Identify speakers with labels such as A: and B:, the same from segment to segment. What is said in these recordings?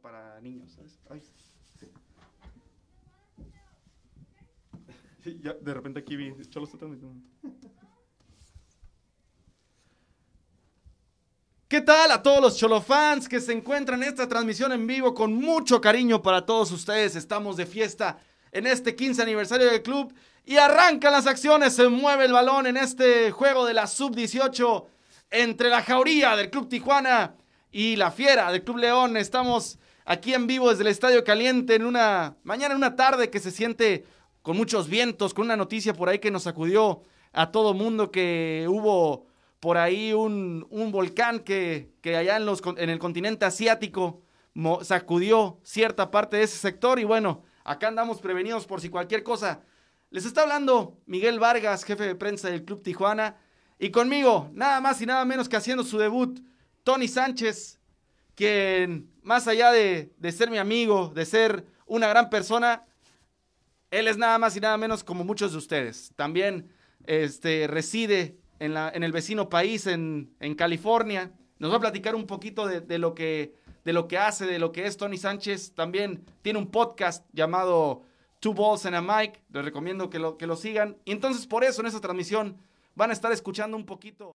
A: para, niños, ¿sabes? de repente aquí vi, Cholo está ¿Qué tal a todos los fans que se encuentran en esta transmisión en vivo con mucho cariño para todos ustedes? Estamos de fiesta en este 15 aniversario del club y arrancan las acciones, se mueve el balón en este juego de la sub-18 entre la jauría del Club Tijuana y la fiera del Club León. Estamos aquí en vivo desde el Estadio Caliente en una mañana, en una tarde que se siente con muchos vientos, con una noticia por ahí que nos sacudió a todo mundo que hubo por ahí un, volcán que, allá en, los, en el continente asiático sacudió cierta parte de ese sector y bueno, acá andamos prevenidos por si cualquier cosa. Les está hablando Miguel Vargas, jefe de prensa del Club Tijuana, y conmigo, nada más y nada menos que haciendo su debut Tony Sánchez, quien más allá de, ser mi amigo, de ser una gran persona, él es nada más y nada menos como muchos de ustedes. También este, reside en, la, en el vecino país, en, California. Nos va a platicar un poquito de, lo que, de lo que hace, de lo que es Tony Sánchez. También tiene un podcast llamado Two Balls and a Mic. Les recomiendo que lo, que lo sigan. Y entonces por eso en esta transmisión van a estar escuchando un poquito.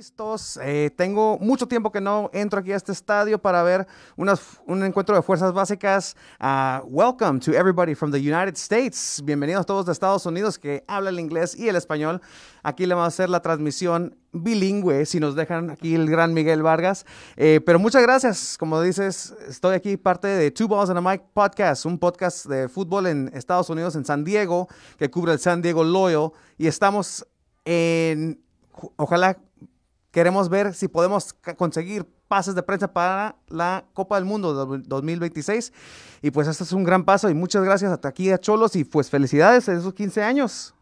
B: Listos, eh, tengo mucho tiempo que no entro aquí a este estadio para ver un encuentro de fuerzas básicas. Ah, welcome to everybody from the United States. Bienvenidos todos de Estados Unidos que habla el inglés y el español. Aquí le vamos a hacer la transmisión bilingüe, si nos dejan aquí el gran Miguel Vargas. Eh, pero muchas gracias. Como dices, estoy aquí parte de Two Balls and a Mic Podcast, un podcast de fútbol en Estados Unidos, en San Diego, que cubre el San Diego Loyal. Y estamos en, ojalá Queremos ver si podemos conseguir pases de prensa para la Copa del Mundo 2026. Y pues este es un gran paso y muchas gracias hasta aquí a Cholos y pues felicidades en esos 15 años.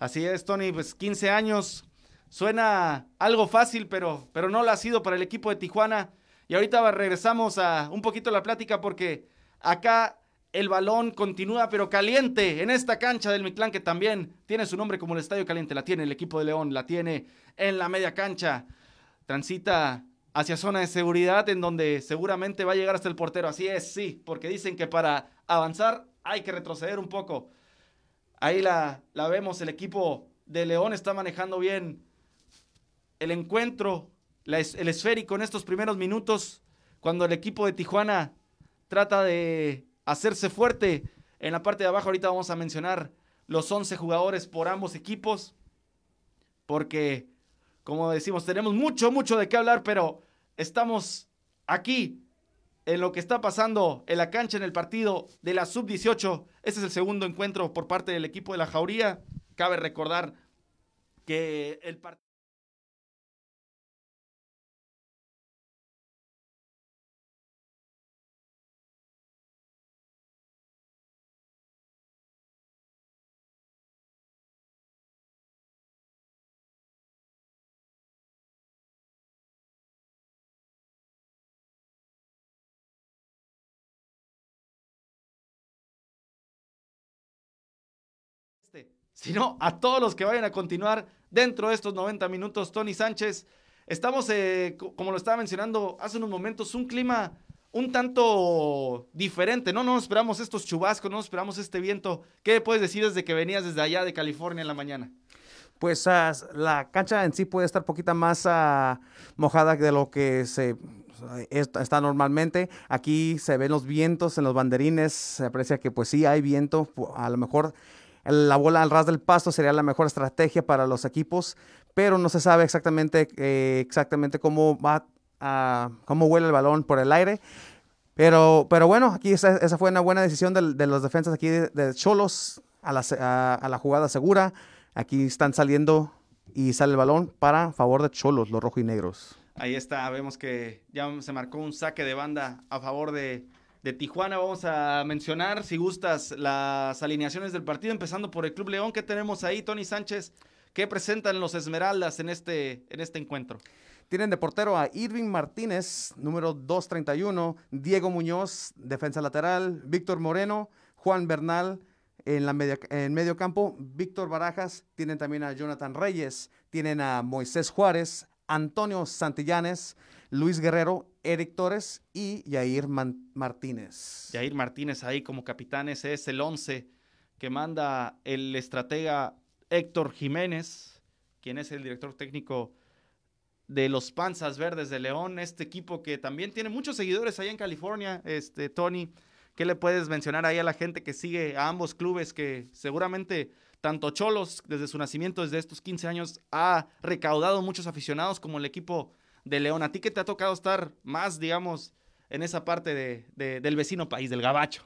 A: Así es, Tony, pues 15 años. Suena algo fácil, pero, pero no lo ha sido para el equipo de Tijuana. Y ahorita regresamos a un poquito la plática porque acá el balón continúa pero caliente en esta cancha del Mictlán que también tiene su nombre como el Estadio Caliente. La tiene el equipo de León, la tiene en la media cancha. Transita hacia zona de seguridad en donde seguramente va a llegar hasta el portero. Así es, sí, porque dicen que para avanzar hay que retroceder un poco. Ahí la, la vemos, el equipo de León está manejando bien el encuentro, el esférico en estos primeros minutos, cuando el equipo de Tijuana trata de hacerse fuerte. En la parte de abajo ahorita vamos a mencionar los 11 jugadores por ambos equipos, porque, como decimos, tenemos mucho, mucho de qué hablar, pero estamos aquí en lo que está pasando en la cancha en el partido de la sub-18. ese es el segundo encuentro por parte del equipo de la Jauría. Cabe recordar que el partido... Este, sino a todos los que vayan a continuar dentro de estos 90 minutos. Tony Sánchez, estamos, eh, como lo estaba mencionando hace unos momentos, un clima un tanto diferente, ¿no? No nos esperamos estos chubascos, no esperamos este viento. ¿Qué puedes decir desde que venías desde allá de California en la mañana?
B: Pues ah, la cancha en sí puede estar poquita más ah, mojada de lo que se eh, está normalmente. Aquí se ven los vientos en los banderines, se aprecia que pues sí hay viento, a lo mejor la bola al ras del pasto sería la mejor estrategia para los equipos, pero no se sabe exactamente, eh, exactamente cómo va a, cómo huele el balón por el aire. Pero, pero bueno, aquí esa, fue una buena decisión de, los defensas aquí de, Cholos a la, a la jugada segura. Aquí están saliendo y sale el balón para favor de Cholos, los rojos y negros.
A: Ahí está, vemos que ya se marcó un saque de banda a favor de de Tijuana. Vamos a mencionar, si gustas, las alineaciones del partido, empezando por el Club León. que tenemos ahí, Tony Sánchez? ¿Qué presentan los Esmeraldas en este, en este encuentro? Tienen de portero a Irving
B: Martínez, número 231, Diego Muñoz, defensa lateral, Víctor Moreno, Juan Bernal, en, la en medio campo, Víctor Barajas, tienen también a Jonathan Reyes, tienen a Moisés Juárez, Antonio Santillanes, Luis Guerrero, Eric Torres y Yair Martínez.
A: Yair Martínez ahí como capitán, ese es el 11 que manda el estratega Héctor Jiménez, quien es el director técnico de los Panzas Verdes de León, este equipo que también tiene muchos seguidores ahí en California, este Tony, ¿qué le puedes mencionar ahí a la gente que sigue a ambos clubes que seguramente tanto Cholos desde su nacimiento desde estos 15 años ha recaudado muchos aficionados como el equipo de León. ¿A ti que te ha tocado estar más, digamos, en esa parte del vecino país, del Gabacho?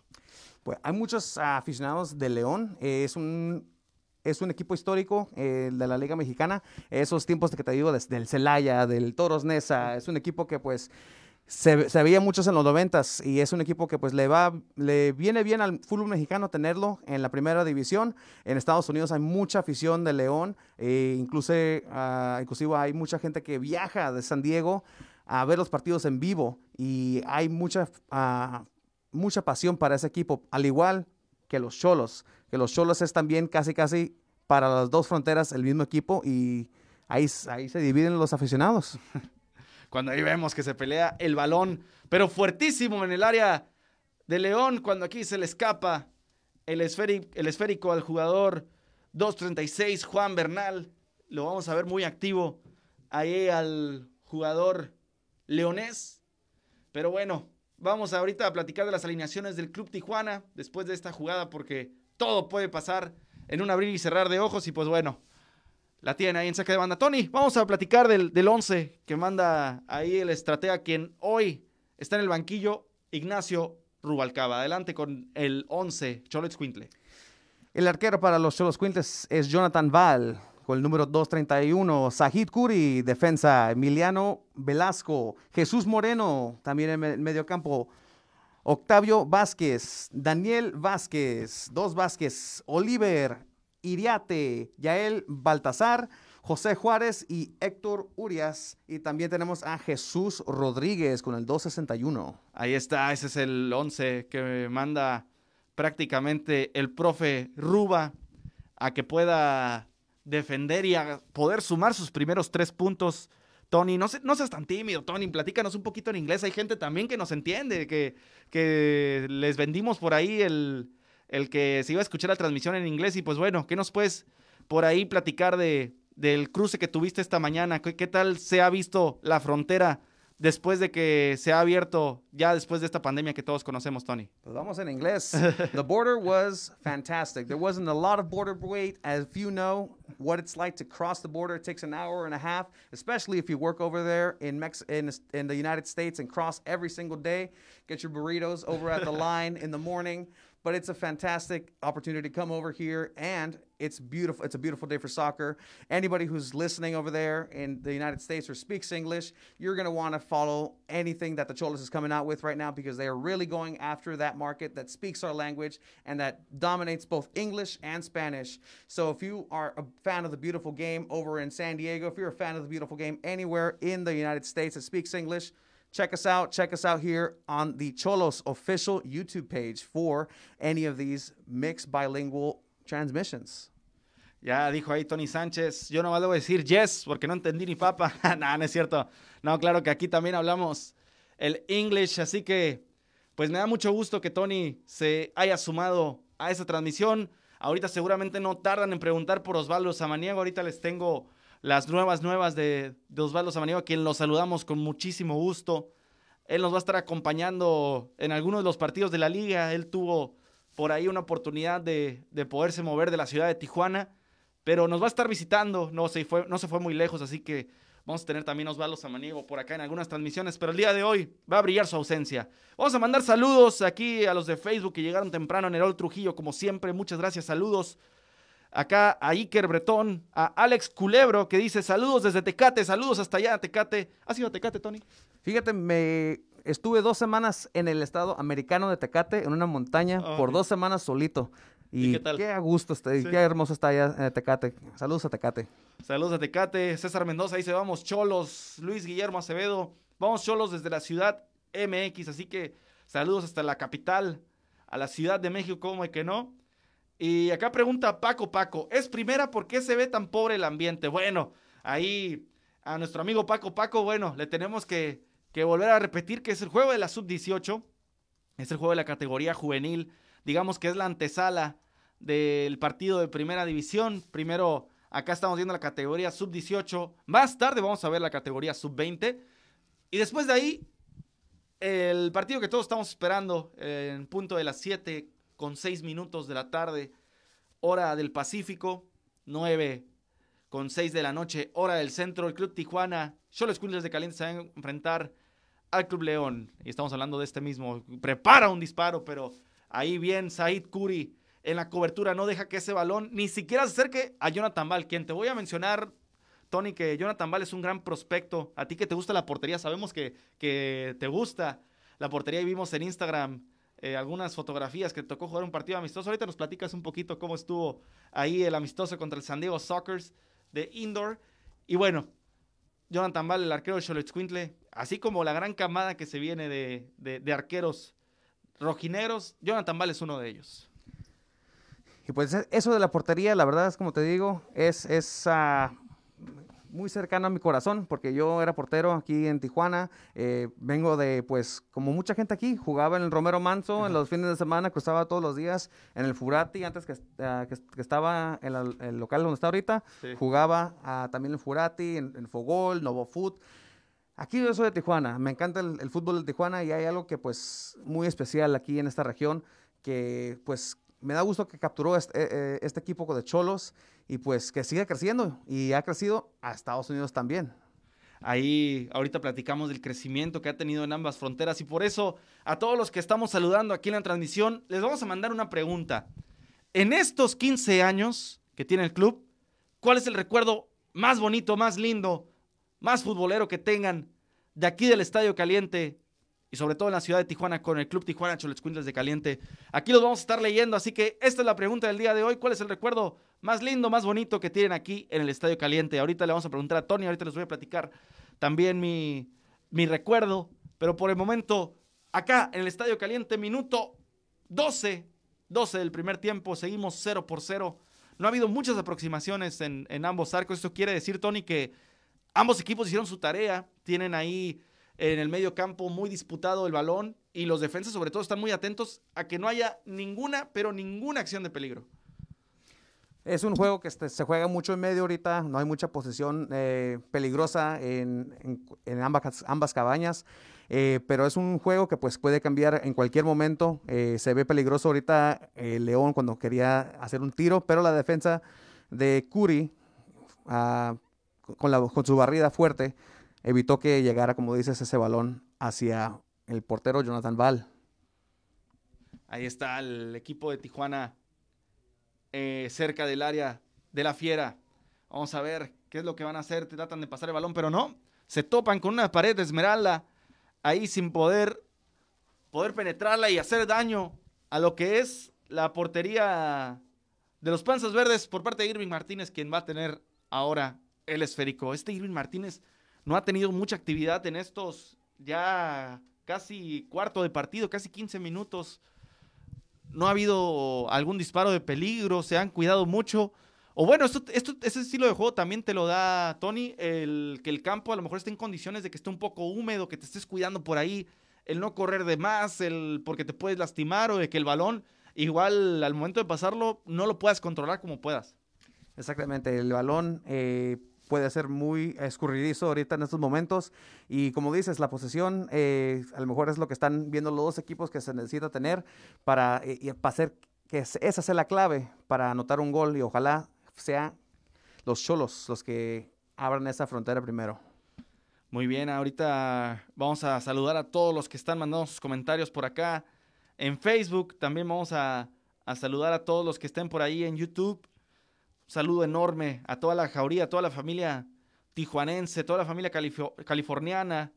A: Pues
B: hay muchos aficionados de León. es un es un equipo histórico eh, de la Liga Mexicana. Esos tiempos que te digo, del Celaya, del Toros Nesa, es un equipo que pues se, veía muchos en los 90 y es un equipo que pues le va le viene bien al fútbol mexicano tenerlo en la primera división. En Estados Unidos hay mucha afición de León, e incluso ah, inclusive hay mucha gente que viaja de San Diego a ver los partidos en vivo y hay mucha ah, mucha pasión para ese equipo, al igual que los Cholos, que los Cholos es también casi casi para las dos fronteras el mismo equipo y ahí, ahí se dividen los aficionados.
A: cuando ahí vemos que se pelea el balón, pero fuertísimo en el área de León, cuando aquí se le escapa el, esférico, al jugador 236, Juan Bernal. Lo vamos a ver muy activo ahí al jugador leonés. Pero bueno, vamos ahorita a platicar de las alineaciones del Club Tijuana después de esta jugada porque todo puede pasar en un abrir y cerrar de ojos y pues bueno, la tiene ahí en saque de banda. Tony, vamos a platicar del, del 11 que manda ahí el estratega, quien hoy está en el banquillo, Ignacio Rubalcaba. Adelante con el 11, Cholets Quintle.
B: El arquero para los Cholos Quintles es Jonathan Val, con el número 231. Sahid Curi, defensa. Emiliano Velasco. Jesús Moreno, también en el campo, Octavio Vázquez, Daniel Vázquez, dos Vázquez, Oliver Iriate, Yael Baltazar, José Juárez y Héctor Urias. Y también tenemos a Jesús Rodríguez con el 261.
A: Ahí está, ese es el 11 que manda prácticamente el profe Ruba a que pueda defender y a poder sumar sus primeros tres puntos. Tony, no, no seas tan tímido, Tony, platícanos un poquito en inglés. Hay gente también que nos entiende, que, que les vendimos por ahí el, el que se iba a escuchar la transmisión en inglés. Y pues bueno, ¿qué nos puedes por ahí platicar del cruce que tuviste esta mañana? ¿Qué, tal se ha visto la frontera después de que se ha abierto ya después de esta pandemia que todos conocemos, Tony? Pues
B: vamos en inglés. The border was fantastic. There wasn't a lot of border wait. As you know, what it's like to cross the border, takes an hour and a half, especially if you work over there in, Mex in the United States and cross every single day. Get your burritos over at the line in the morning. but it's a fantastic opportunity to come over here and it's beautiful it's a beautiful day for soccer anybody who's listening over there in the united states or speaks english you're going to want to follow anything that the cholas is coming out with right now because they are really going after that market that speaks our language and that dominates both english and spanish so if you are a fan of the beautiful game over in san diego if you're a fan of the beautiful game anywhere in the united states that speaks english check us out. Check us out here on the Cholos official YouTube page for any
A: of these mixed bilingual transmissions. Ya dijo ahí Tony Sánchez, yo voy a decir yes porque no entendí ni papa. no, no es cierto. No, claro que aquí también hablamos el English, así que pues me da mucho gusto que Tony se haya sumado a esa transmisión. Ahorita seguramente no tardan en preguntar por Osvaldo Samaniego, ahorita les tengo las nuevas nuevas de, Osvaldo Samaniego, a quien los saludamos con muchísimo gusto. Él nos va a estar acompañando en algunos de los partidos de la liga. Él tuvo por ahí una oportunidad de, poderse mover de la ciudad de Tijuana, pero nos va a estar visitando. No se fue, no se fue muy lejos, así que Vamos a tener también a Osvaldo Samaniego por acá en algunas transmisiones, pero el día de hoy va a brillar su ausencia. Vamos a mandar saludos aquí a los de Facebook que llegaron temprano, en Nerol Trujillo, como siempre, muchas gracias, saludos acá a Iker Bretón, a Alex Culebro, que dice saludos desde Tecate, saludos hasta allá, Tecate. ha sido Tecate, Tony? Fíjate,
B: me estuve dos semanas en el estado americano de Tecate, en una montaña, ah, por dos semanas solito. Y, qué, tal? qué a gusto, qué hermoso está allá eh, Tecate. Saludos a Tecate.
A: Saludos a Tecate. César Mendoza dice, vamos Cholos. Luis Guillermo Acevedo, vamos Cholos desde la ciudad MX. Así que saludos hasta la capital, a la Ciudad de México, como que no. Y acá pregunta Paco Paco, ¿es primera por qué se ve tan pobre el ambiente? Bueno, ahí a nuestro amigo Paco Paco, bueno, le tenemos que, que volver a repetir que es el juego de la sub-18, es el juego de la categoría juvenil, digamos que es la antesala del partido de primera división. Primero, acá estamos viendo la categoría sub-18, más tarde vamos a ver la categoría sub-20 y después de ahí... El partido que todos estamos esperando en punto de las 7, con 6 minutos de la tarde, hora del Pacífico, 9 con 6 de la noche, hora del centro. El Club Tijuana, Solo Coolers de Caliente se va a enfrentar al Club León. Y estamos hablando de este mismo. Prepara un disparo, pero ahí bien Said Curi en la cobertura. No deja que ese balón ni siquiera se acerque a Jonathan Val, quien te voy a mencionar. Tony, que Jonathan Ball es un gran prospecto. A ti que te gusta la portería, sabemos que, que te gusta la portería y vimos en Instagram eh, algunas fotografías que tocó jugar un partido amistoso. Ahorita nos platicas un poquito cómo estuvo ahí el amistoso contra el San Diego Sockers de Indoor. Y bueno, Jonathan Ball, el arquero de Quintle, así como la gran camada que se viene de, arqueros rojineros, Jonathan Ball es uno de ellos.
B: Y pues eso de la portería, la verdad es como te digo, es, esa ah, muy cercana a mi corazón, porque yo era portero aquí en Tijuana, eh, vengo de, pues, como mucha gente aquí, jugaba en el Romero Manso, en los fines de semana cruzaba todos los días, en el Furati, antes que, ah, estaba en el, local donde está ahorita, jugaba ah, también en Furati, en, Fogol, Novo Foot. Aquí yo soy de Tijuana, me encanta el, el fútbol de Tijuana y hay algo que pues muy especial aquí en esta región que pues me da gusto que capturó eh, eh, este, equipo de Cholos y pues que sigue creciendo y ha crecido a Estados Unidos también.
A: Ahí ahorita platicamos del crecimiento que ha tenido en ambas fronteras y por eso a todos los que estamos saludando aquí en la transmisión les vamos a mandar una pregunta. En estos 15 años que tiene el club, ¿cuál es el recuerdo más bonito, más lindo, más futbolero que tengan de aquí del Estadio Caliente sobre todo en la ciudad de Tijuana con el Club Tijuana Cholescuintles de Caliente. Aquí los vamos a estar leyendo, así que esta es la pregunta del día de hoy. ¿Cuál es el recuerdo más lindo, más bonito que tienen aquí en el Estadio Caliente? Ahorita le vamos a preguntar a Tony, ahorita les voy a platicar también mi, mi recuerdo, pero por el momento, acá en el Estadio Caliente, minuto 12, 12 del primer tiempo, seguimos 0 por 0. No ha habido muchas aproximaciones en, en ambos arcos. Esto quiere decir, Tony, que ambos equipos hicieron su tarea, tienen ahí en el medio campo muy disputado el balón y los defensas sobre todo están muy atentos a que no haya ninguna, pero ninguna acción de peligro.
B: Es un juego que este, se juega mucho en medio ahorita, no hay mucha posición eh, peligrosa en, ambas, ambas cabañas, eh, pero es un juego que pues puede cambiar en cualquier momento. Eh, se ve peligroso ahorita el León cuando quería hacer un tiro, pero la defensa de Curi ah, con su barrida fuerte evitó que llegara, como dices, ese balón hacia el portero Jonathan Val.
A: Ahí está el equipo de Tijuana eh, cerca del área de la fiera. Vamos a ver qué es lo que van a hacer. Tratan de pasar el balón, pero no. Se topan con una pared de esmeralda ahí sin poder, poder penetrarla y hacer daño a lo que es la portería de los Panzas Verdes por parte de Irving Martínez, quien va a tener ahora el esférico. Este Irving Martínez no ha tenido mucha actividad en estos ya casi cuarto de partido, casi 15 minutos. No ha habido algún disparo de peligro, se han cuidado mucho. O bueno, esto, ese estilo de juego también te lo da Tony, el que el campo a lo mejor esté en condiciones de que esté un poco húmedo, que te estés cuidando por ahí, el no correr de más, el porque te puedes lastimar o de que el balón igual al momento de pasarlo no lo puedas controlar como puedas.
B: Exactamente, el balón eh, puede ser muy escurridizo ahorita en estos momentos. Y como dices, la posesión eh, a lo mejor es lo que están viendo los dos equipos que se necesita tener para, eh, hacer que esa sea la clave para anotar un gol y ojalá sea los cholos los
A: que abran esa frontera primero. Muy bien, ahorita vamos a saludar a todos los que están mandando sus comentarios por acá en Facebook. También vamos a, a saludar a todos los que estén por ahí en YouTube saludo enorme a toda la jauría, a toda la familia tijuanense, toda la familia californiana,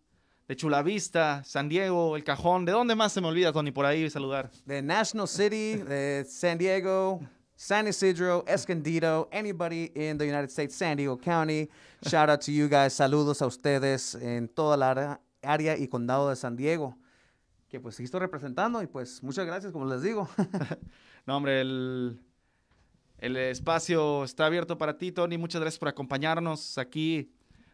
A: de Chulavista, San Diego, El Cajón. ¿De dónde más se me olvida, Tony, por ahí saludar? De National City, de
B: San Diego, San Isidro, Escondido, anybody in the United States, San Diego County. Shout out to you guys. Saludos a ustedes en toda la área y condado
A: de San Diego, que pues estoy representando y pues muchas gracias, como les digo. no, hombre, el el espacio está abierto para ti, Tony. Muchas gracias por acompañarnos aquí.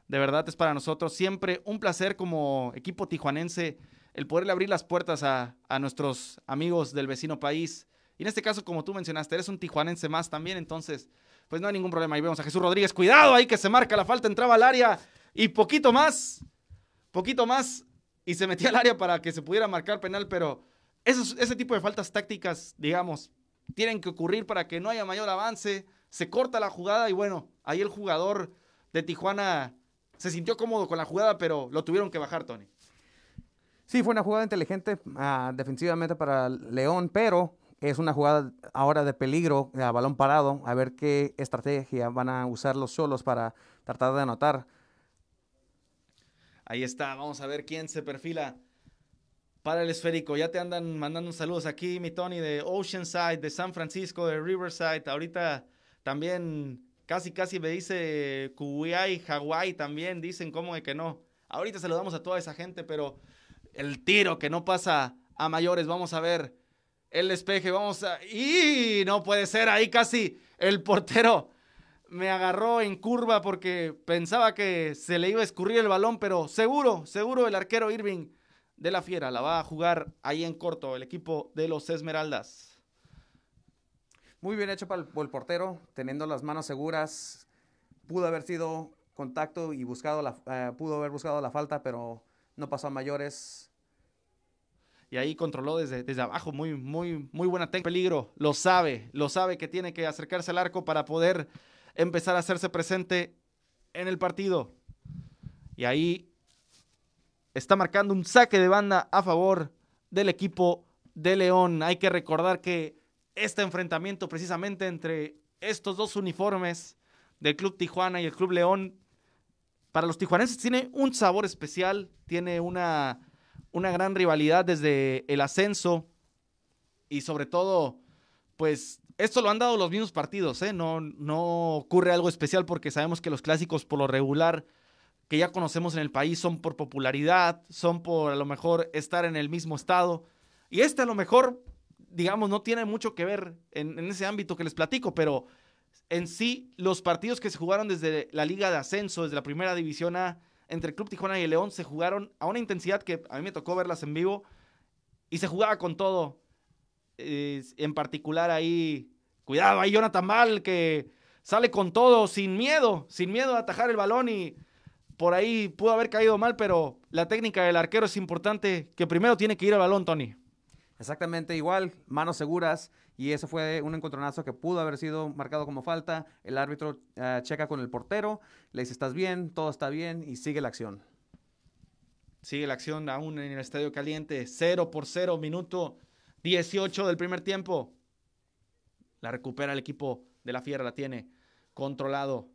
A: De verdad es para nosotros siempre un placer como equipo tijuanense el poderle abrir las puertas a, nuestros amigos del vecino país. Y en este caso, como tú mencionaste, eres un tijuanense más también, entonces, pues no hay ningún problema. Ahí vemos a Jesús Rodríguez. Cuidado ahí que se marca la falta, entraba al área y poquito más, poquito más, y se metía al área para que se pudiera marcar penal, pero ese tipo de faltas tácticas, digamos, tienen que ocurrir para que no haya mayor avance. Se corta la jugada y bueno, ahí el jugador de Tijuana se sintió cómodo con la jugada, pero lo tuvieron que bajar, Tony.
B: Sí, fue una jugada inteligente ah, defensivamente para León, pero es una jugada ahora de peligro, a balón parado, a ver qué estrategia van a usar los solos para tratar de anotar.
A: Ahí está, vamos a ver quién se perfila para el esférico. Ya te andan mandando saludos aquí, mi Tony, de Oceanside, de San Francisco, de Riverside. Ahorita también casi, casi me dice Kuwait, Hawái también. Dicen cómo de que no. Ahorita saludamos a toda esa gente, pero el tiro que no pasa a mayores. Vamos a ver el despeje. Vamos a. ¡Y! No puede ser. Ahí casi el portero me agarró en curva porque pensaba que se le iba a escurrir el balón, pero seguro, seguro el arquero Irving de la Fiera la va a jugar ahí en corto el equipo de los Esmeraldas. Muy bien hecho por el, portero, teniendo las manos seguras. Pudo haber
B: sido contacto y buscado la, eh, pudo haber buscado la falta, pero no pasó a mayores.
A: Y ahí controló desde, abajo, muy, muy, muy buena técnica. Peligro, lo sabe, lo sabe que tiene que acercarse al arco para poder empezar a hacerse presente en el partido. Y ahí está marcando un saque de banda a favor del equipo de León. Hay que recordar que este enfrentamiento precisamente entre estos dos uniformes del Club Tijuana y el Club León, para los tijuaneses tiene un sabor especial, tiene una, una gran rivalidad desde el ascenso y sobre todo, pues esto lo han dado los mismos partidos, ¿eh? no, no ocurre algo especial porque sabemos que los clásicos por lo regular que ya conocemos en el país son por popularidad, son por a lo mejor estar en el mismo estado. Y este a lo mejor, digamos, no tiene mucho que ver en, ese ámbito que les platico, pero en sí, los partidos que se jugaron desde la Liga de Ascenso, desde la Primera División A, entre Club Tijuana y el León, se jugaron a una intensidad que a mí me tocó verlas en vivo y se jugaba con todo. en particular ahí, cuidado, ahí Jonathan Mal que sale con todo, sin miedo, sin miedo a atajar el balón y por ahí pudo haber caído mal, pero la técnica del arquero es importante, que primero tiene que ir al balón, Tony. Exactamente igual, manos seguras, y eso
B: fue un encontronazo que pudo haber sido marcado como falta. El árbitro eh, checa con el portero,
A: le dice, estás bien, todo está bien, y sigue la acción. Sigue la acción aún en el Estadio Caliente, 0 por 0, minuto 18 del primer tiempo. La recupera el equipo de la Fiera, la tiene controlado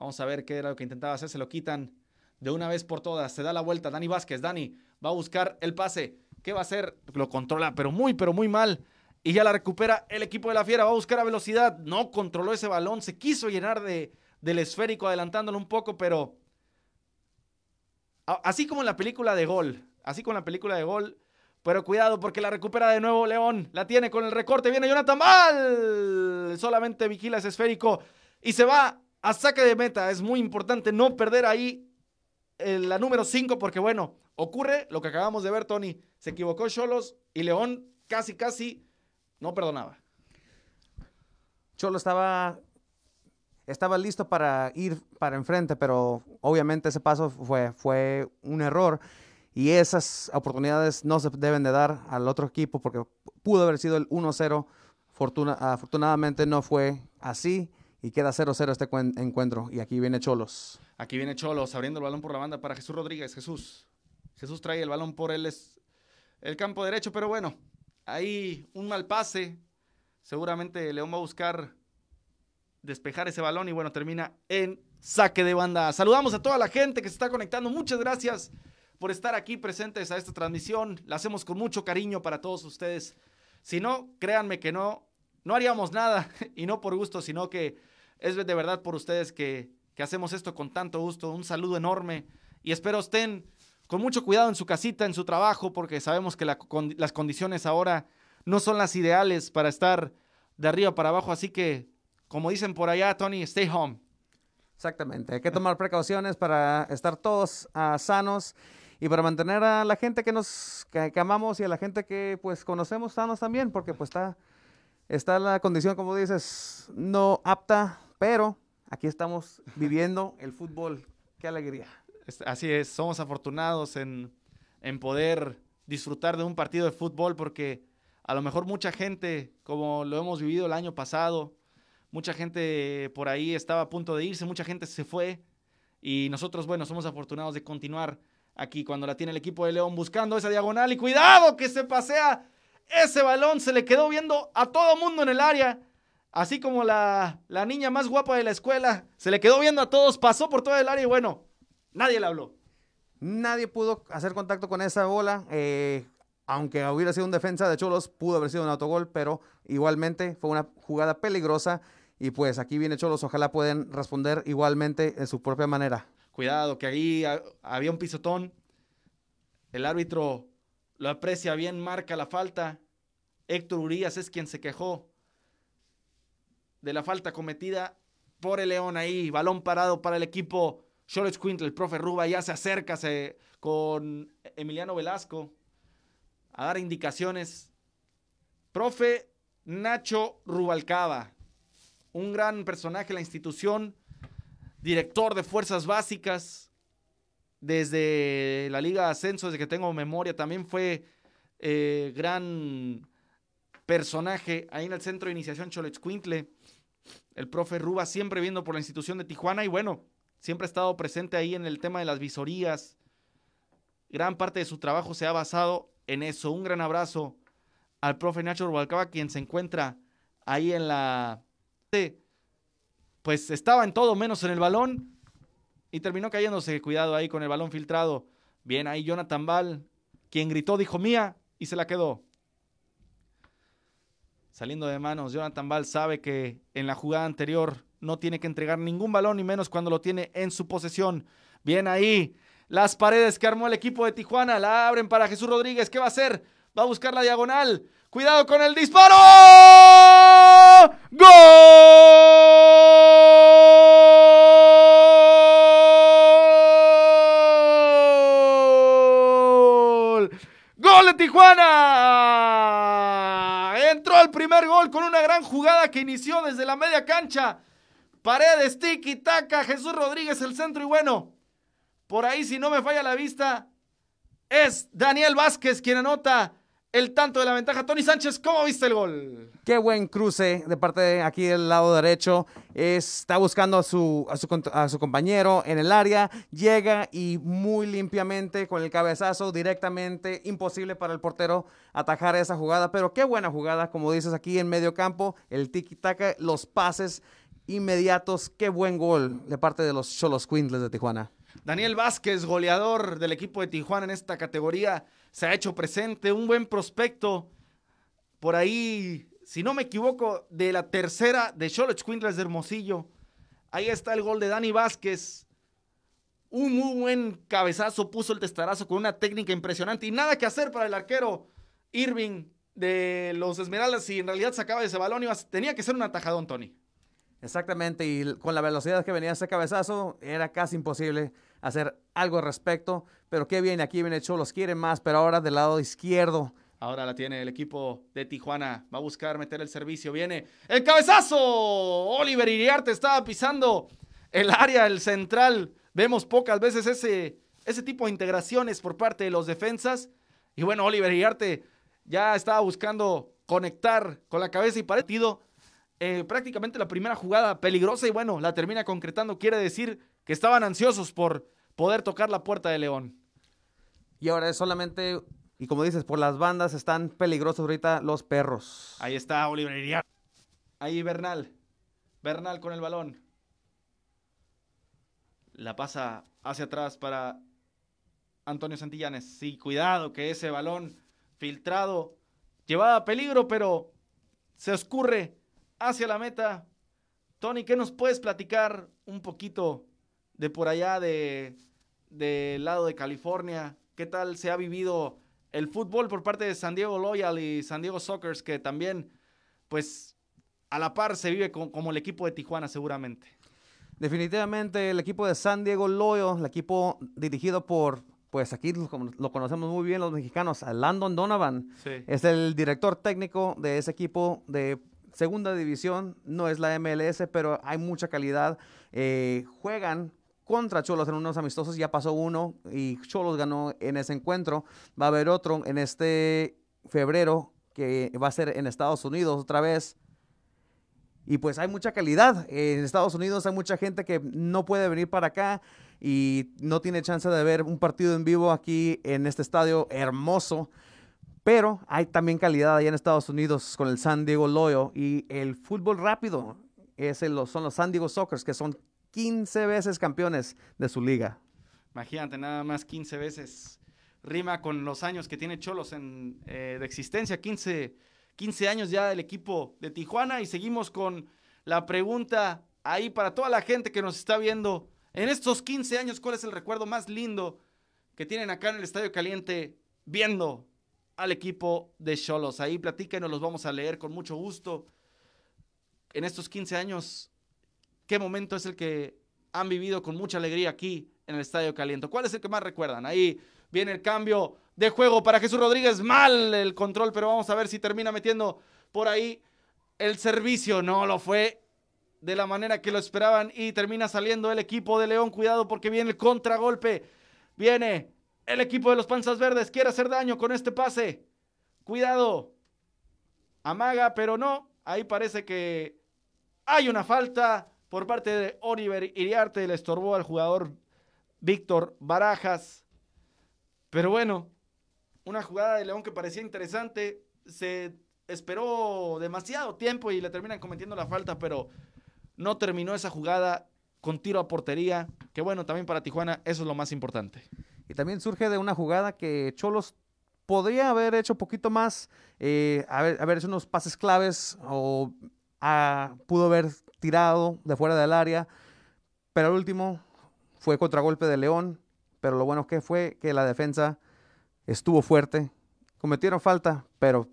A: Vamos a ver qué era lo que intentaba hacer. Se lo quitan de una vez por todas. Se da la vuelta. Dani Vázquez. Dani va a buscar el pase. ¿Qué va a hacer? Lo controla, pero muy, pero muy mal. Y ya la recupera el equipo de la Fiera. Va a buscar a velocidad. No controló ese balón. Se quiso llenar de, del esférico adelantándolo un poco, pero. Así como en la película de gol. Así como en la película de gol. Pero cuidado porque la recupera de nuevo León. La tiene con el recorte. Viene Jonathan Mal. Solamente vigila ese esférico. Y se va a saque de meta. Es muy importante no perder ahí eh, la número 5 porque bueno, ocurre lo que acabamos de ver, Tony. Se equivocó Cholos y León casi, casi no perdonaba.
B: Cholo estaba,
A: estaba listo para ir
B: para enfrente, pero obviamente ese paso fue, fue un error y esas oportunidades no se deben de dar al otro equipo porque pudo haber sido el 1-0. Fortuna, afortunadamente no fue así y queda 0-0 este encuentro. Y aquí viene Cholos.
A: Aquí viene Cholos abriendo el balón por la banda para Jesús Rodríguez. Jesús. Jesús trae el balón por el, el campo derecho, pero bueno, ahí un mal pase. Seguramente León va a buscar despejar ese balón y bueno, termina en saque de banda. Saludamos a toda la gente que se está conectando. Muchas gracias por estar aquí presentes a esta transmisión. La hacemos con mucho cariño para todos ustedes. Si no, créanme que no, no haríamos nada y no por gusto, sino que es de verdad por ustedes que, hacemos esto con tanto gusto. Un saludo enorme y espero estén con mucho cuidado en su casita, en su trabajo, porque sabemos que las condiciones ahora no son las ideales para estar de arriba para abajo. Así que, como dicen por allá, Tony, stay home. Exactamente,
B: hay que tomar precauciones para estar todos ah, sanos y para mantener a la gente que nos amamos y a la gente que pues conocemos sanos también, porque pues está, está la condición, como dices, no apta pero aquí estamos viviendo
A: el fútbol. ¡Qué alegría! Así es, somos afortunados en, en poder disfrutar de un partido de fútbol porque a lo mejor mucha gente, como lo hemos vivido el año pasado, mucha gente por ahí estaba a punto de irse, mucha gente se fue y nosotros, bueno, somos afortunados de continuar aquí cuando la tiene el equipo de León buscando esa diagonal y cuidado que se pasea ese balón, se le quedó viendo a todo mundo en el área así como la, niña más guapa de la escuela, se le quedó viendo a todos, pasó por todo el área y bueno, nadie le habló. Nadie pudo hacer contacto con esa
B: bola. Eh, aunque hubiera sido un defensa de Cholos, pudo haber sido un autogol, pero igualmente fue una jugada peligrosa. Y pues aquí viene Cholos, ojalá pueden responder igualmente en su propia manera.
A: Cuidado, que ahí había un pisotón. El árbitro lo aprecia bien, marca la falta. Héctor Urias es quien se quejó de la falta cometida por el León ahí, balón parado para el equipo Charles quintle el profe Ruba ya se acerca con Emiliano Velasco a dar indicaciones. Profe Nacho Rubalcaba, un gran personaje en la institución, director de fuerzas básicas desde la Liga de Ascenso, desde que tengo memoria, también fue eh, gran personaje ahí en el centro de iniciación Quintle el profe Ruba siempre viendo por la institución de Tijuana y bueno, siempre ha estado presente ahí en el tema de las visorías. Gran parte de su trabajo se ha basado en eso. Un gran abrazo al profe Nacho Rubalcaba, quien se encuentra ahí en la... Pues estaba en todo menos en el balón y terminó cayéndose, cuidado ahí con el balón filtrado. Bien ahí Jonathan Ball, quien gritó, dijo mía y se la quedó saliendo de manos. Jonathan Ball sabe que en la jugada anterior no tiene que entregar ningún balón, ni menos cuando lo tiene en su posesión. Bien ahí, las paredes que armó el equipo de Tijuana, la abren para Jesús Rodríguez. ¿Qué va a hacer? Va a buscar la diagonal. Cuidado con el disparo. ¡Gol! ¡Gol de Tijuana! con una gran jugada que inició desde la media cancha. Paredes, tiki, taca, Jesús Rodríguez el centro y bueno, por ahí si no me falla la vista, es Daniel Vázquez quien anota el tanto de la ventaja. Tony Sánchez, ¿cómo viste el gol? Qué buen
B: cruce de parte de aquí del lado derecho. Está buscando a su, a su, compañero en el área. Llega y muy limpiamente con el cabezazo directamente. Imposible para el portero atajar esa jugada. Pero qué buena jugada, como dices aquí en medio campo. El tiki-taka, los pases inmediatos. Qué buen gol de parte de los Cholos Quindles de Tijuana.
A: Daniel Vázquez, goleador del equipo de Tijuana en esta categoría se ha hecho presente, un buen prospecto por ahí, si no me equivoco, de la tercera de Charlotte Quintra de Hermosillo. Ahí está el gol de Dani Vázquez. Un muy buen cabezazo, puso el testarazo con una técnica impresionante y nada que hacer para el arquero Irving de los Esmeraldas y en realidad sacaba ese balón y tenía que ser un atajadón, Tony. Exactamente, y con la velocidad
B: que venía ese cabezazo era casi imposible hacer algo al respecto. Pero qué bien, aquí viene los quieren más, pero
A: ahora del lado izquierdo. Ahora la tiene el equipo de Tijuana. Va a buscar meter el servicio. Viene el cabezazo. Oliver Iriarte estaba pisando el área, el central. Vemos pocas veces ese, ese tipo de integraciones por parte de los defensas. Y bueno, Oliver Iriarte ya estaba buscando conectar con la cabeza y parecido, eh, prácticamente la primera jugada peligrosa y bueno, la termina concretando. Quiere decir estaban ansiosos por poder tocar la puerta de León. Y ahora es solamente,
B: y como dices, por las bandas están peligrosos ahorita los perros.
A: Ahí está Oliveria. Ahí Bernal. Bernal con el balón. La pasa hacia atrás para Antonio Santillanes. Sí, cuidado que ese balón filtrado llevaba a peligro, pero se oscurre hacia la meta. Tony, ¿qué nos puedes platicar un poquito de por allá de del lado de California, qué tal se ha vivido el fútbol por parte de San Diego Loyal y San Diego Soccers, que también, pues, a la par se vive como el equipo de Tijuana seguramente. Definitivamente el
B: equipo de San Diego Loyal, el equipo dirigido por, pues aquí lo, conocemos muy bien los mexicanos, a Landon Donovan, es el director técnico de ese equipo de segunda división, no es la MLS, pero hay mucha calidad. Eh, juegan contra Cholos en unos amistosos. Ya pasó uno y Cholos ganó en ese encuentro. Va a haber otro en este febrero que va a ser en Estados Unidos otra vez. Y pues hay mucha calidad. En Estados Unidos hay mucha gente que no puede venir para acá y no tiene chance de ver un partido en vivo aquí en este estadio hermoso. Pero hay también calidad allá en Estados Unidos con el San Diego Loyo y el fútbol rápido. Es son los San Diego Soccers, que son 15 veces campeones de su liga.
A: Imagínate, nada más 15 veces. Rima con los años que tiene Cholos en, eh, de existencia, 15, 15 años ya del equipo de Tijuana. Y seguimos con la pregunta ahí para toda la gente que nos está viendo. En estos 15 años, ¿cuál es el recuerdo más lindo que tienen acá en el Estadio Caliente viendo al equipo de Cholos? Ahí platíquenos, los vamos a leer con mucho gusto. En estos 15 años, ¿Qué momento es el que han vivido con mucha alegría aquí en el Estadio Caliento? ¿Cuál es el que más recuerdan? Ahí viene el cambio de juego para Jesús Rodríguez. Mal el control, pero vamos a ver si termina metiendo por ahí el servicio. No lo fue de la manera que lo esperaban y termina saliendo el equipo de León. Cuidado porque viene el contragolpe. Viene el equipo de los Panzas Verdes. Quiere hacer daño con este pase. Cuidado. Amaga, pero no. Ahí parece que hay una falta. Por parte de Oliver Iriarte le estorbó al jugador Víctor Barajas. Pero bueno, una jugada de León que parecía interesante. Se esperó demasiado tiempo y le terminan cometiendo la falta, pero no terminó esa jugada con tiro a portería. Que bueno, también para Tijuana eso es lo más importante. Y también surge de una jugada que Cholos
B: podría haber hecho poquito más, eh, haber, hecho unos pases claves o ah, pudo haber tirado de fuera del área. Pero el último fue contragolpe de León. Pero lo bueno que fue que la defensa estuvo fuerte. Cometieron falta, pero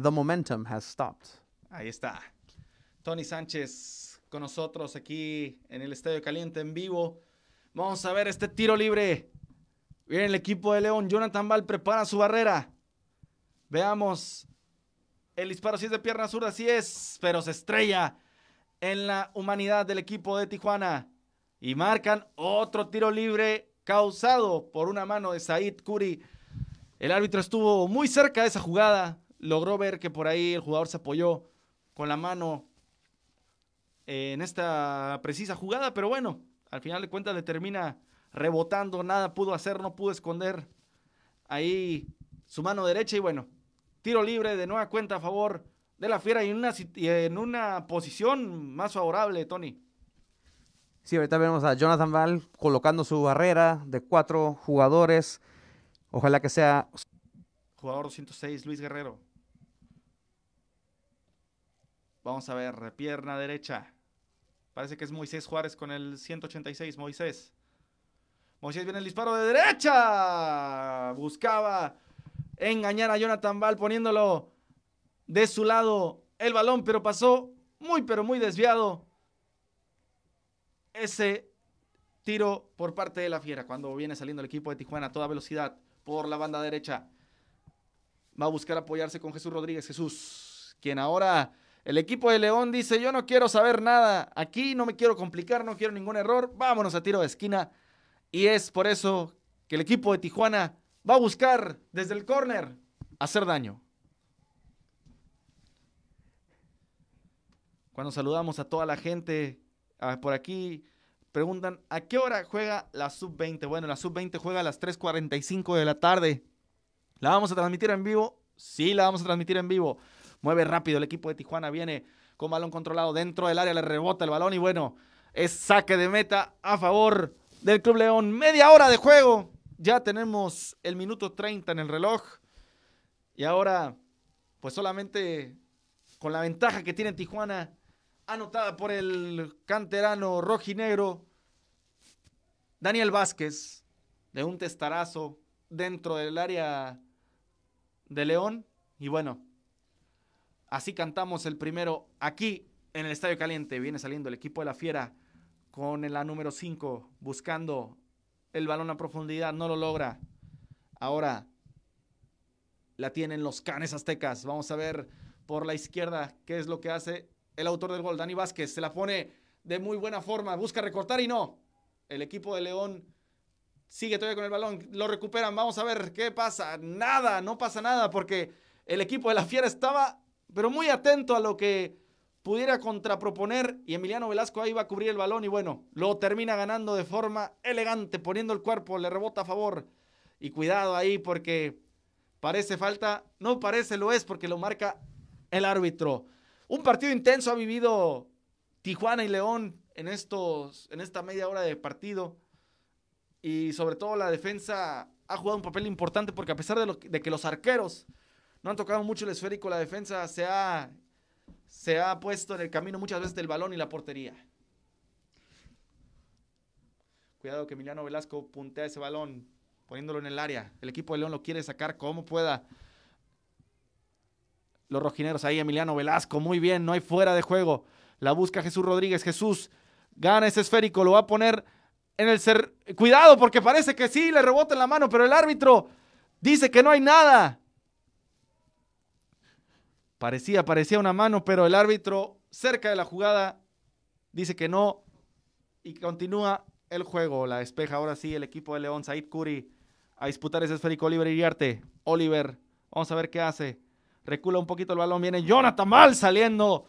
B: the momentum has stopped.
A: Ahí está. Tony Sánchez con nosotros aquí en el Estadio Caliente en vivo. Vamos a ver este tiro libre. Viene el equipo de León. Jonathan Ball prepara su barrera. Veamos. El disparo si es de pierna zurda, así es, pero se estrella en la humanidad del equipo de Tijuana y marcan otro tiro libre causado por una mano de Said Curi. El árbitro estuvo muy cerca de esa jugada, logró ver que por ahí el jugador se apoyó con la mano eh, en esta precisa jugada, pero bueno, al final de cuentas le termina rebotando, nada pudo hacer, no pudo esconder ahí su mano derecha y bueno, tiro libre de nueva cuenta a favor de la Fiera y en una, en una posición más favorable, Tony.
B: Sí, ahorita vemos a Jonathan Val colocando su barrera de cuatro jugadores. Ojalá que
A: sea. Jugador 206, Luis Guerrero. Vamos a ver, pierna derecha. Parece que es Moisés Juárez con el 186, Moisés. Moisés viene el disparo de derecha. Buscaba engañar a Jonathan Val poniéndolo de su lado el balón, pero pasó muy, pero muy desviado ese tiro por parte de la Fiera. Cuando viene saliendo el equipo de Tijuana a toda velocidad por la banda derecha, va a buscar apoyarse con Jesús Rodríguez. Jesús, quien ahora el equipo de León dice, yo no quiero saber nada aquí, no me quiero complicar, no quiero ningún error, vámonos a tiro de esquina. Y es por eso que el equipo de Tijuana va a buscar desde el córner hacer daño. cuando saludamos a toda la gente por aquí, preguntan, ¿a qué hora juega la sub-20? Bueno, la sub-20 juega a las 3.45 de la tarde. ¿La vamos a transmitir en vivo? Sí, la vamos a transmitir en vivo. Mueve rápido, el equipo de Tijuana viene con balón controlado dentro del área, le rebota el balón y bueno, es saque de meta a favor del Club León. Media hora de juego. Ya tenemos el minuto 30 en el reloj. Y ahora, pues solamente con la ventaja que tiene Tijuana, anotada por el canterano rojinegro Daniel Vázquez, de un testarazo dentro del área de León. Y bueno, así cantamos el primero aquí en el Estadio Caliente. Viene saliendo el equipo de la Fiera con la número 5, buscando el balón a profundidad, no lo logra. Ahora la tienen los canes aztecas. Vamos a ver por la izquierda qué es lo que hace el autor del gol, Dani Vázquez, se la pone de muy buena forma, busca recortar y no. El equipo de León sigue todavía con el balón, lo recuperan, vamos a ver qué pasa. Nada, no pasa nada porque el equipo de la Fiera estaba, pero muy atento a lo que pudiera contraproponer y Emiliano Velasco ahí va a cubrir el balón y bueno, lo termina ganando de forma elegante, poniendo el cuerpo, le rebota a favor. Y cuidado ahí porque parece falta, no parece, lo es porque lo marca el árbitro. Un partido intenso ha vivido Tijuana y León en, estos, en esta media hora de partido. Y sobre todo la defensa ha jugado un papel importante porque a pesar de, que los arqueros no han tocado mucho el esférico, la defensa se ha, se ha puesto en el camino muchas veces del balón y la portería. Cuidado que Emiliano Velasco puntea ese balón poniéndolo en el área. El equipo de León lo quiere sacar como pueda. Los rojineros ahí, Emiliano Velasco, muy bien, no hay fuera de juego. La busca Jesús Rodríguez. Jesús gana ese esférico, lo va a poner en el ser. Cuidado, porque parece que sí, le rebota en la mano, pero el árbitro dice que no hay nada. Parecía, parecía una mano, pero el árbitro cerca de la jugada dice que no y continúa el juego. La despeja ahora sí el equipo de León, Said Curi, a disputar ese esférico Oliver Iriarte. Oliver, vamos a ver qué hace recula un poquito el balón, viene Jonathan Ball saliendo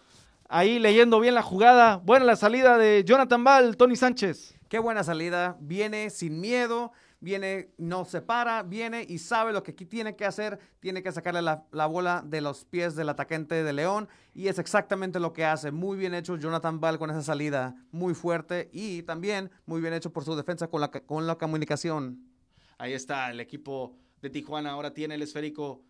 A: ahí leyendo bien la jugada. Buena la salida de Jonathan Ball, Tony Sánchez.
B: Qué buena salida, viene sin miedo, viene, no se para, viene y sabe lo que aquí tiene que hacer, tiene que sacarle la, bola de los pies del atacante de León y es exactamente lo que hace. Muy bien hecho Jonathan Ball con esa salida, muy fuerte y también muy bien hecho por su defensa con la, con la comunicación.
A: Ahí está el equipo de Tijuana, ahora tiene el esférico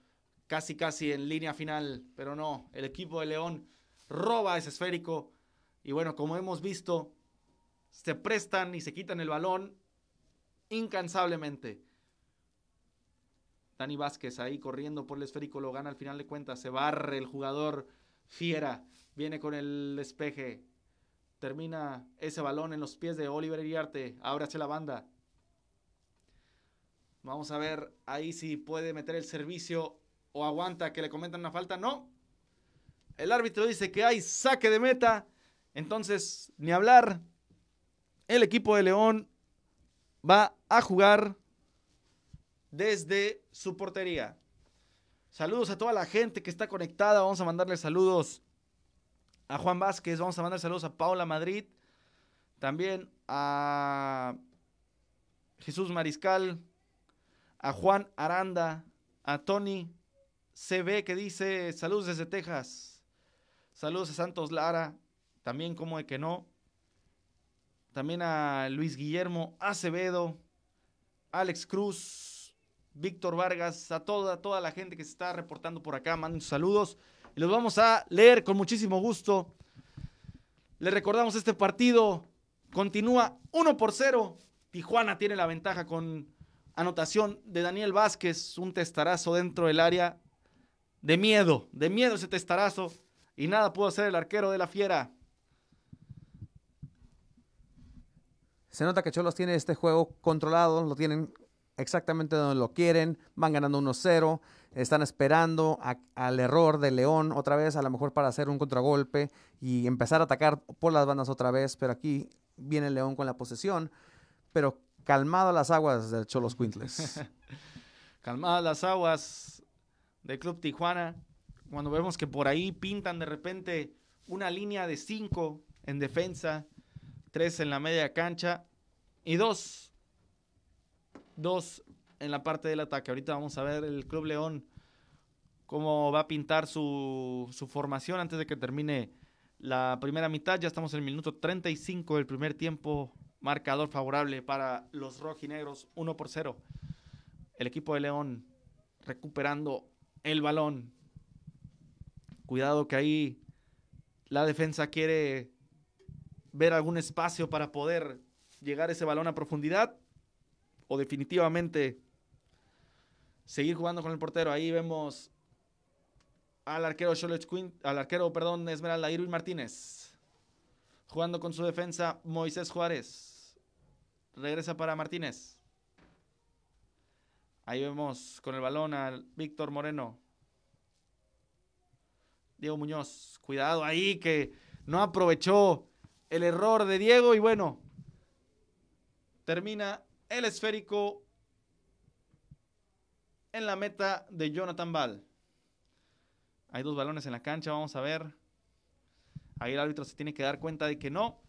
A: casi casi en línea final, pero no, el equipo de León roba ese esférico y bueno, como hemos visto, se prestan y se quitan el balón incansablemente. Dani Vázquez ahí corriendo por el esférico lo gana al final de cuentas, se barre el jugador fiera, viene con el despeje, termina ese balón en los pies de Oliver Iriarte, ahora la banda. Vamos a ver ahí si puede meter el servicio o aguanta que le comentan una falta. No. El árbitro dice que hay saque de meta. Entonces, ni hablar. El equipo de León va a jugar desde su portería. Saludos a toda la gente que está conectada. Vamos a mandarle saludos a Juan Vázquez. Vamos a mandar saludos a Paula Madrid. También a Jesús Mariscal. A Juan Aranda. A Tony ve que dice, saludos desde Texas, saludos a Santos Lara, también como de que no, también a Luis Guillermo Acevedo, Alex Cruz, Víctor Vargas, a toda, toda la gente que se está reportando por acá, manden saludos y los vamos a leer con muchísimo gusto. le recordamos este partido, continúa 1 por 0, Tijuana tiene la ventaja con anotación de Daniel Vázquez, un testarazo dentro del área de miedo, de miedo ese testarazo. Y nada pudo hacer el arquero de la fiera. Se
B: nota que Cholos tiene este juego controlado, lo tienen exactamente donde lo quieren, van ganando 1-0, están esperando al error de León otra vez, a lo mejor para hacer un contragolpe y empezar a atacar por las bandas otra vez, pero aquí viene León con la posesión, pero calmado las aguas de Cholos Quintles.
A: Calmadas las aguas, del Club Tijuana, cuando vemos que por ahí pintan de repente una línea de cinco en defensa, tres en la media cancha y dos, dos en la parte del ataque. Ahorita vamos a ver el Club León cómo va a pintar su, su formación antes de que termine la primera mitad. Ya estamos en el minuto 35 del primer tiempo. Marcador favorable para los rojinegros, 1 por 0. El equipo de León recuperando el balón. Cuidado que ahí la defensa quiere ver algún espacio para poder llegar ese balón a profundidad o definitivamente seguir jugando con el portero. Ahí vemos al arquero Quinn, al arquero, perdón, Esmeralda Irwin Martínez. Jugando con su defensa Moisés Juárez. Regresa para Martínez. Ahí vemos con el balón al Víctor Moreno. Diego Muñoz, cuidado ahí que no aprovechó el error de Diego y bueno, termina el esférico en la meta de Jonathan Ball. Hay dos balones en la cancha, vamos a ver. Ahí el árbitro se tiene que dar cuenta de que no,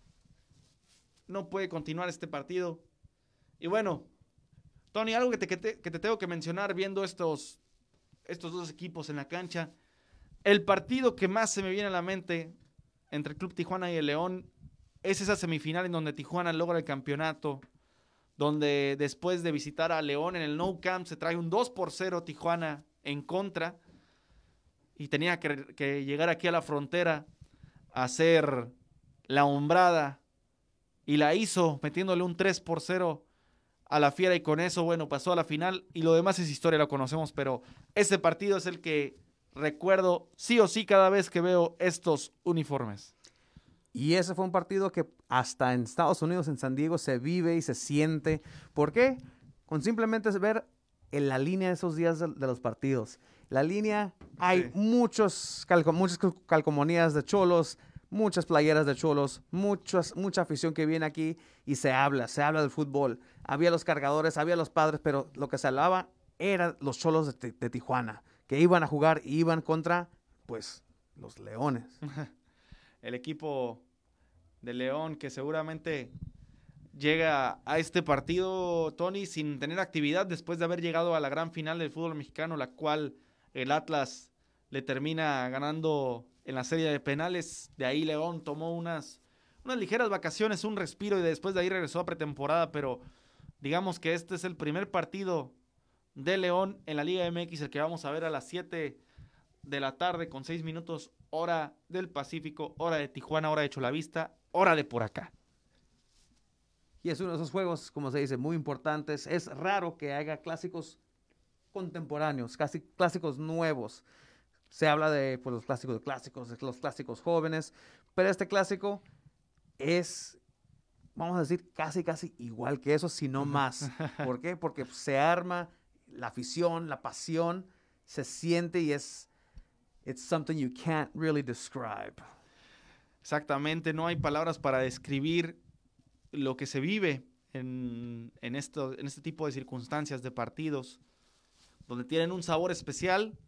A: no puede continuar este partido. Y bueno, Tony, algo que te, tengo que mencionar viendo estos, estos dos equipos en la cancha. El partido que más se me viene a la mente entre el Club Tijuana y el León es esa semifinal en donde Tijuana logra el campeonato, donde después de visitar a León en el No Camp se trae un 2 por 0 Tijuana en contra y tenía que, que llegar aquí a la frontera a hacer la hombrada y la hizo metiéndole un 3 por 0 a la Fiera y con eso, bueno, pasó a la final y lo demás es historia, lo conocemos, pero este partido es el que recuerdo sí o sí cada vez que veo estos
B: uniformes. Y ese fue un partido que hasta en Estados Unidos, en San Diego, se vive y se siente. ¿Por qué? Con simplemente ver en la línea de esos días de, los partidos. La línea, hay muchos muchas calcomanías de cholos, muchas playeras de cholos, muchas, mucha afición que viene aquí y se habla, se habla del fútbol. Había los cargadores, había los padres, pero lo que se hablaba eran los cholos de, de Tijuana, que iban a jugar y iban contra, pues, los leones.
A: El equipo de León que seguramente llega a este partido, Tony, sin tener actividad después de haber llegado a la gran final del fútbol mexicano, la cual el Atlas le termina ganando en la serie de penales. De ahí León tomó unas, unas ligeras vacaciones, un respiro y después de ahí regresó a pretemporada, pero digamos que este es el primer partido de León en la Liga MX, el que vamos a ver a las 7 de la tarde con 6 minutos, hora del Pacífico, hora de Tijuana, hora de vista, hora de por acá. Y es uno
B: de esos juegos, como se dice, muy importantes. Es raro que haga clásicos contemporáneos, casi clásicos nuevos. Se habla de pues, los clásicos de clásicos, los clásicos jóvenes, pero este clásico es, vamos a decir, casi, casi igual que eso, si no más. ¿Por qué? Porque se arma la afición, la pasión,
A: se siente y es, it's something you can't really describe. Exactamente, no hay palabras para describir lo que se vive en, esto, en este tipo de circunstancias de partidos, donde tienen un sabor especial,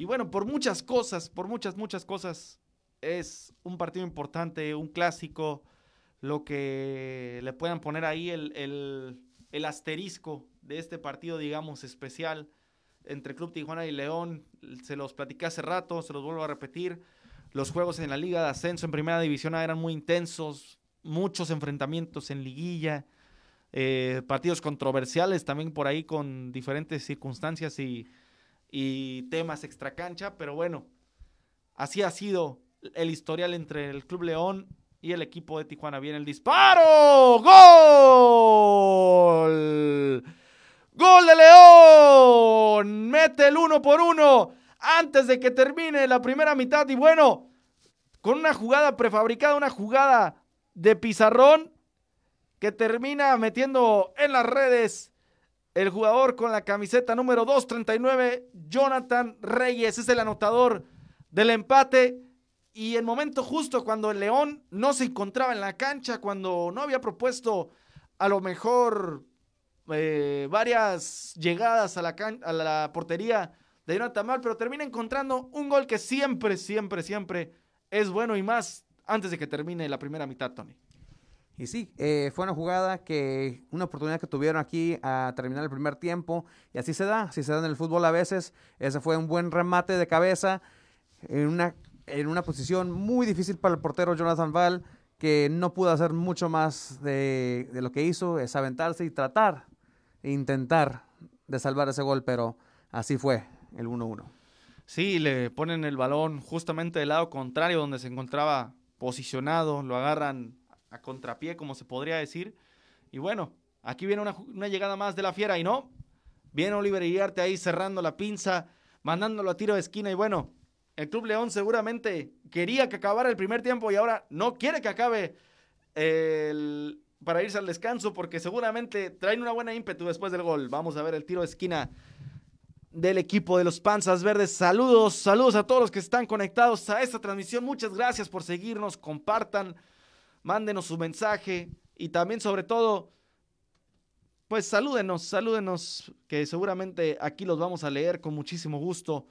A: y bueno, por muchas cosas, por muchas, muchas cosas, es un partido importante, un clásico, lo que le puedan poner ahí el, asterisco de este partido, digamos, especial entre Club Tijuana y León. Se los platiqué hace rato, se los vuelvo a repetir. Los juegos en la Liga de Ascenso en Primera División eran muy intensos, muchos enfrentamientos en liguilla, eh, partidos controversiales también por ahí con diferentes circunstancias y y temas extracancha, pero bueno, así ha sido el historial entre el Club León y el equipo de Tijuana. Viene el disparo, gol. Gol de León. Mete el uno por uno antes de que termine la primera mitad y bueno, con una jugada prefabricada, una jugada de pizarrón que termina metiendo en las redes el jugador con la camiseta número 239, Jonathan Reyes, es el anotador del empate. Y el momento justo cuando el León no se encontraba en la cancha, cuando no había propuesto a lo mejor eh, varias llegadas a la, a la portería de Jonathan Mal, pero termina encontrando un gol que siempre, siempre, siempre es bueno y más antes de que termine la primera mitad, Tony.
B: Y sí, eh, fue una jugada que, una oportunidad que tuvieron aquí a terminar el primer tiempo. Y así se da, así se da en el fútbol a veces. Ese fue un buen remate de cabeza en una, en una posición muy difícil para el portero Jonathan Val, que no pudo hacer mucho más de, de lo que hizo, es aventarse y tratar, e intentar de salvar ese gol, pero así fue
A: el 1-1. Sí, le ponen el balón justamente del lado contrario donde se encontraba posicionado, lo agarran a contrapié, como se podría decir. Y bueno, aquí viene una, llegada más de la fiera y no. Viene Oliver Iriarte ahí cerrando la pinza, mandándolo a tiro de esquina y bueno, el Club León seguramente quería que acabara el primer tiempo y ahora no quiere que acabe para irse al descanso porque seguramente traen una buena ímpetu después del gol. Vamos a ver el tiro de esquina del equipo de los Panzas Verdes. Saludos, saludos a todos los que están conectados a esta transmisión. Muchas gracias por seguirnos, compartan mándenos su mensaje y también sobre todo, pues salúdenos, salúdenos, que seguramente aquí los vamos a leer con muchísimo gusto.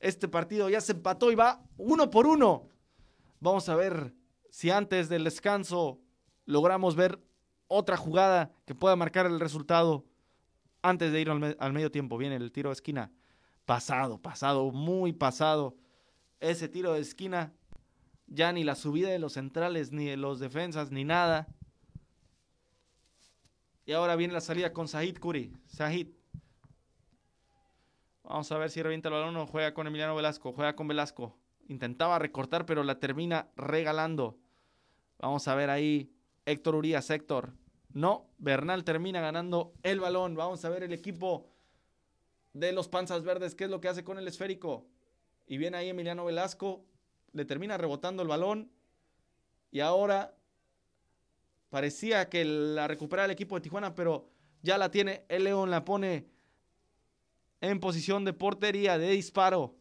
A: Este partido ya se empató y va uno por uno. Vamos a ver si antes del descanso logramos ver otra jugada que pueda marcar el resultado antes de ir al, al, medio tiempo. Viene el tiro de esquina. Pasado, pasado, muy pasado. Ese tiro de esquina ya ni la subida de los centrales, ni de los defensas, ni nada. Y ahora viene la salida con Sahid Curi. Sahid. Vamos a ver si revienta el balón o juega con Emiliano Velasco. Juega con Velasco. Intentaba recortar, pero la termina regalando. Vamos a ver ahí. Héctor Urias, Héctor. No, Bernal termina ganando el balón. Vamos a ver el equipo de los Panzas Verdes, qué es lo que hace con el esférico. Y viene ahí Emiliano Velasco, le termina rebotando el balón y ahora parecía que la recuperaba el equipo de Tijuana, pero ya la tiene el León, la pone en posición de portería, de disparo.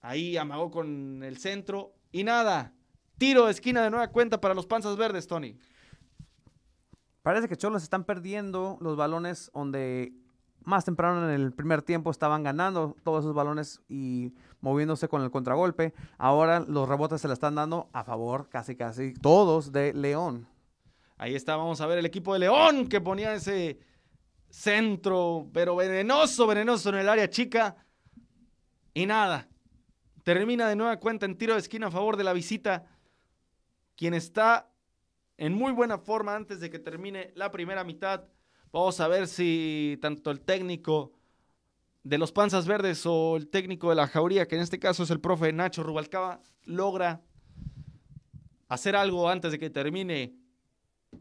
A: Ahí amagó con el centro y nada. Tiro de esquina de nueva cuenta para los panzas verdes, Tony.
B: Parece que Cholos están perdiendo los balones donde más temprano en el primer tiempo estaban ganando todos esos balones y moviéndose con el contragolpe. Ahora
A: los rebotes se la están dando a favor casi casi todos de León. Ahí está, vamos a ver el equipo de León que ponía ese centro, pero venenoso, venenoso en el área chica. Y nada, termina de nueva cuenta en tiro de esquina a favor de la visita. Quien está en muy buena forma antes de que termine la primera mitad. Vamos a ver si tanto el técnico de los Panzas Verdes o el técnico de la Jauría, que en este caso es el profe Nacho Rubalcaba, logra hacer algo antes de que termine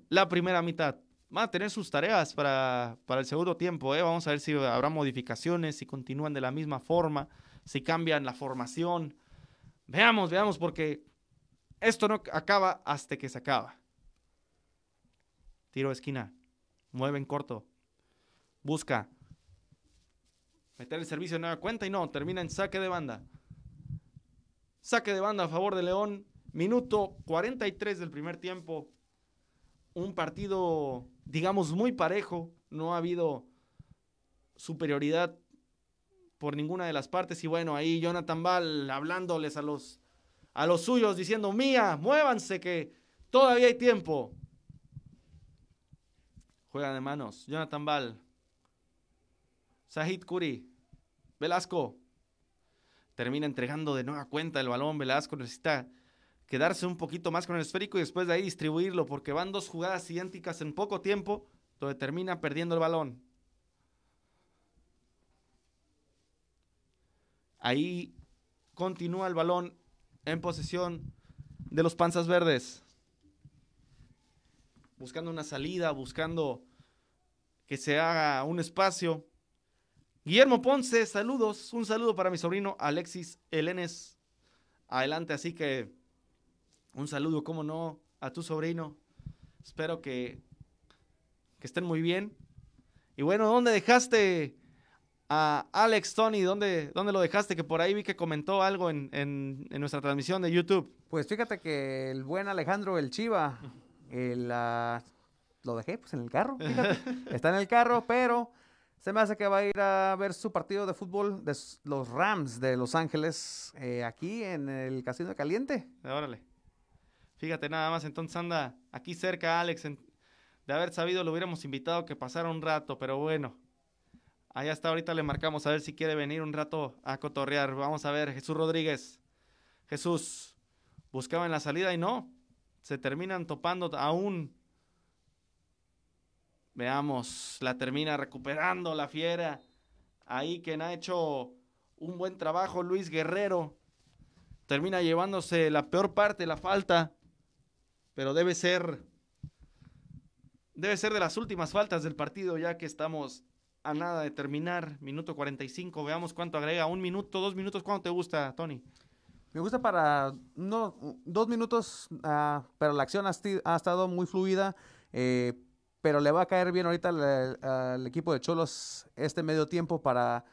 A: la primera mitad. Va a tener sus tareas para, el segundo tiempo. ¿eh? Vamos a ver si habrá modificaciones, si continúan de la misma forma, si cambian la formación. Veamos, veamos, porque esto no acaba hasta que se acaba. Tiro de esquina mueven corto. Busca. Meter el servicio en nueva cuenta y no, termina en saque de banda. Saque de banda a favor de León. Minuto 43 del primer tiempo. Un partido, digamos, muy parejo. No ha habido superioridad por ninguna de las partes. Y bueno, ahí Jonathan Ball hablándoles a los, a los suyos, diciendo, mía, muévanse que todavía hay tiempo. Juega de manos. Jonathan Ball. Sahid Kuri. Velasco. Termina entregando de nueva cuenta el balón. Velasco necesita quedarse un poquito más con el esférico y después de ahí distribuirlo, porque van dos jugadas idénticas en poco tiempo, donde termina perdiendo el balón. Ahí continúa el balón en posesión de los panzas verdes buscando una salida, buscando que se haga un espacio. Guillermo Ponce, saludos. Un saludo para mi sobrino Alexis Elenes. Adelante, así que un saludo, cómo no, a tu sobrino. Espero que, estén muy bien. Y bueno, ¿dónde dejaste a Alex Tony? ¿Dónde, lo dejaste? Que por ahí vi que comentó algo en, en nuestra transmisión de YouTube. Pues fíjate que el buen Alejandro El Chiva Eh,
B: lo dejé pues en el carro, Está en el carro, pero se me hace que va a ir a ver su partido de fútbol de los Rams de Los Ángeles eh, aquí en el Casino
A: Caliente. Órale. Fíjate nada más, entonces anda aquí cerca Alex. de haber sabido lo hubiéramos invitado que pasara un rato, pero bueno. Allá está, ahorita le marcamos a ver si quiere venir un rato a cotorrear. Vamos a ver, Jesús Rodríguez. Jesús, buscaba en la salida y no se terminan topando aún. Veamos, la termina recuperando la fiera. Ahí quien ha hecho un buen trabajo, Luis Guerrero. Termina llevándose la peor parte, la falta. Pero debe ser. Debe ser de las últimas faltas del partido, ya que estamos a nada de terminar. Minuto 45. Veamos cuánto agrega. Un minuto, dos minutos. ¿Cuánto te gusta, Tony? Me gusta para
B: no, dos minutos, ah, pero la acción ha, estado muy fluida. Eh, pero le va a caer bien ahorita al equipo de Cholos este medio tiempo para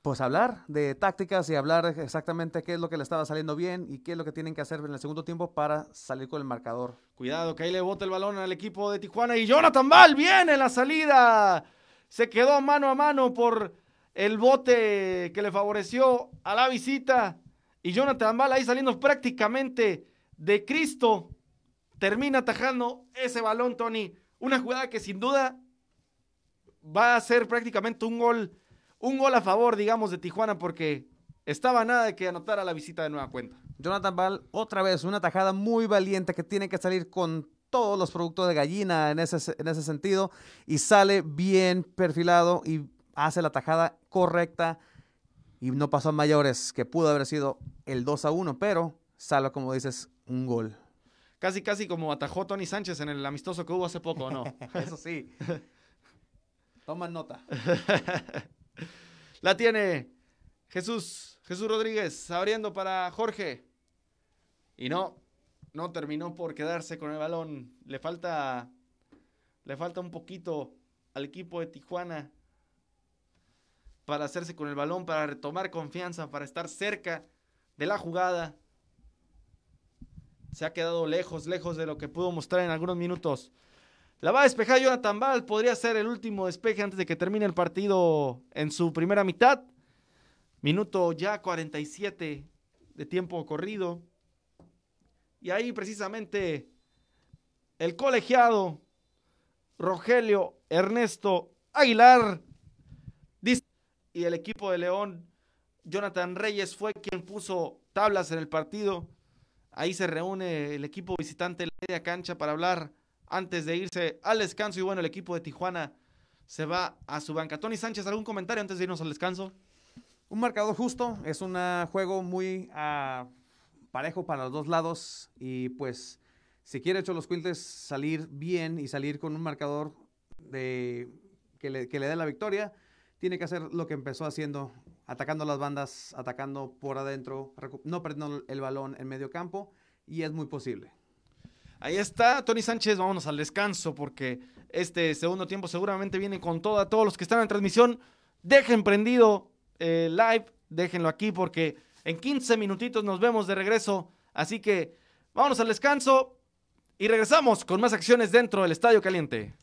B: pues hablar de tácticas y hablar exactamente qué es lo que le estaba saliendo bien y qué es lo que
A: tienen que hacer en el segundo tiempo para salir con el marcador. Cuidado, que ahí le bota el balón al equipo de Tijuana y Jonathan Val viene la salida. Se quedó mano a mano por el bote que le favoreció a la visita. Y Jonathan Ball ahí saliendo prácticamente de Cristo. Termina atajando ese balón, Tony. Una jugada que sin duda va a ser prácticamente un gol, un gol a favor, digamos, de Tijuana, porque estaba nada de que a la visita de nueva cuenta. Jonathan Ball,
B: otra vez, una tajada muy valiente que tiene que salir con todos los productos de gallina en ese, en ese sentido y sale bien perfilado y hace la tajada correcta y no pasó a mayores, que pudo haber sido el 2 a 1, pero salva, como dices, un gol.
A: Casi, casi como atajó Tony Sánchez en el amistoso que hubo hace poco, ¿no? Eso sí. Toma nota. La tiene Jesús, Jesús Rodríguez, abriendo para Jorge. Y no, no terminó por quedarse con el balón. Le falta, le falta un poquito al equipo de Tijuana para hacerse con el balón, para retomar confianza, para estar cerca de la jugada. Se ha quedado lejos, lejos de lo que pudo mostrar en algunos minutos. La va a despejar Jonathan Ball. Podría ser el último despeje antes de que termine el partido en su primera mitad. Minuto ya 47 de tiempo corrido. Y ahí precisamente el colegiado Rogelio Ernesto Aguilar y el equipo de León, Jonathan Reyes fue quien puso tablas en el partido. Ahí se reúne el equipo visitante la cancha para hablar antes de irse al descanso. Y bueno, el equipo de Tijuana se va a su banca. Tony Sánchez, ¿algún comentario antes de irnos al descanso? Un marcador justo, es un juego muy ah, parejo
B: para los dos lados. Y pues, si quiere los Quintes salir bien y salir con un marcador de, que, le, que le dé la victoria, tiene que hacer lo que empezó haciendo, atacando las bandas, atacando por adentro, no perdiendo el balón en medio
A: campo, y es muy posible. Ahí está, Tony Sánchez, vámonos al descanso porque este segundo tiempo seguramente viene con a Todos los que están en transmisión, dejen prendido el eh, live, déjenlo aquí porque en 15 minutitos nos vemos de regreso. Así que vámonos al descanso y regresamos con más acciones dentro del Estadio Caliente.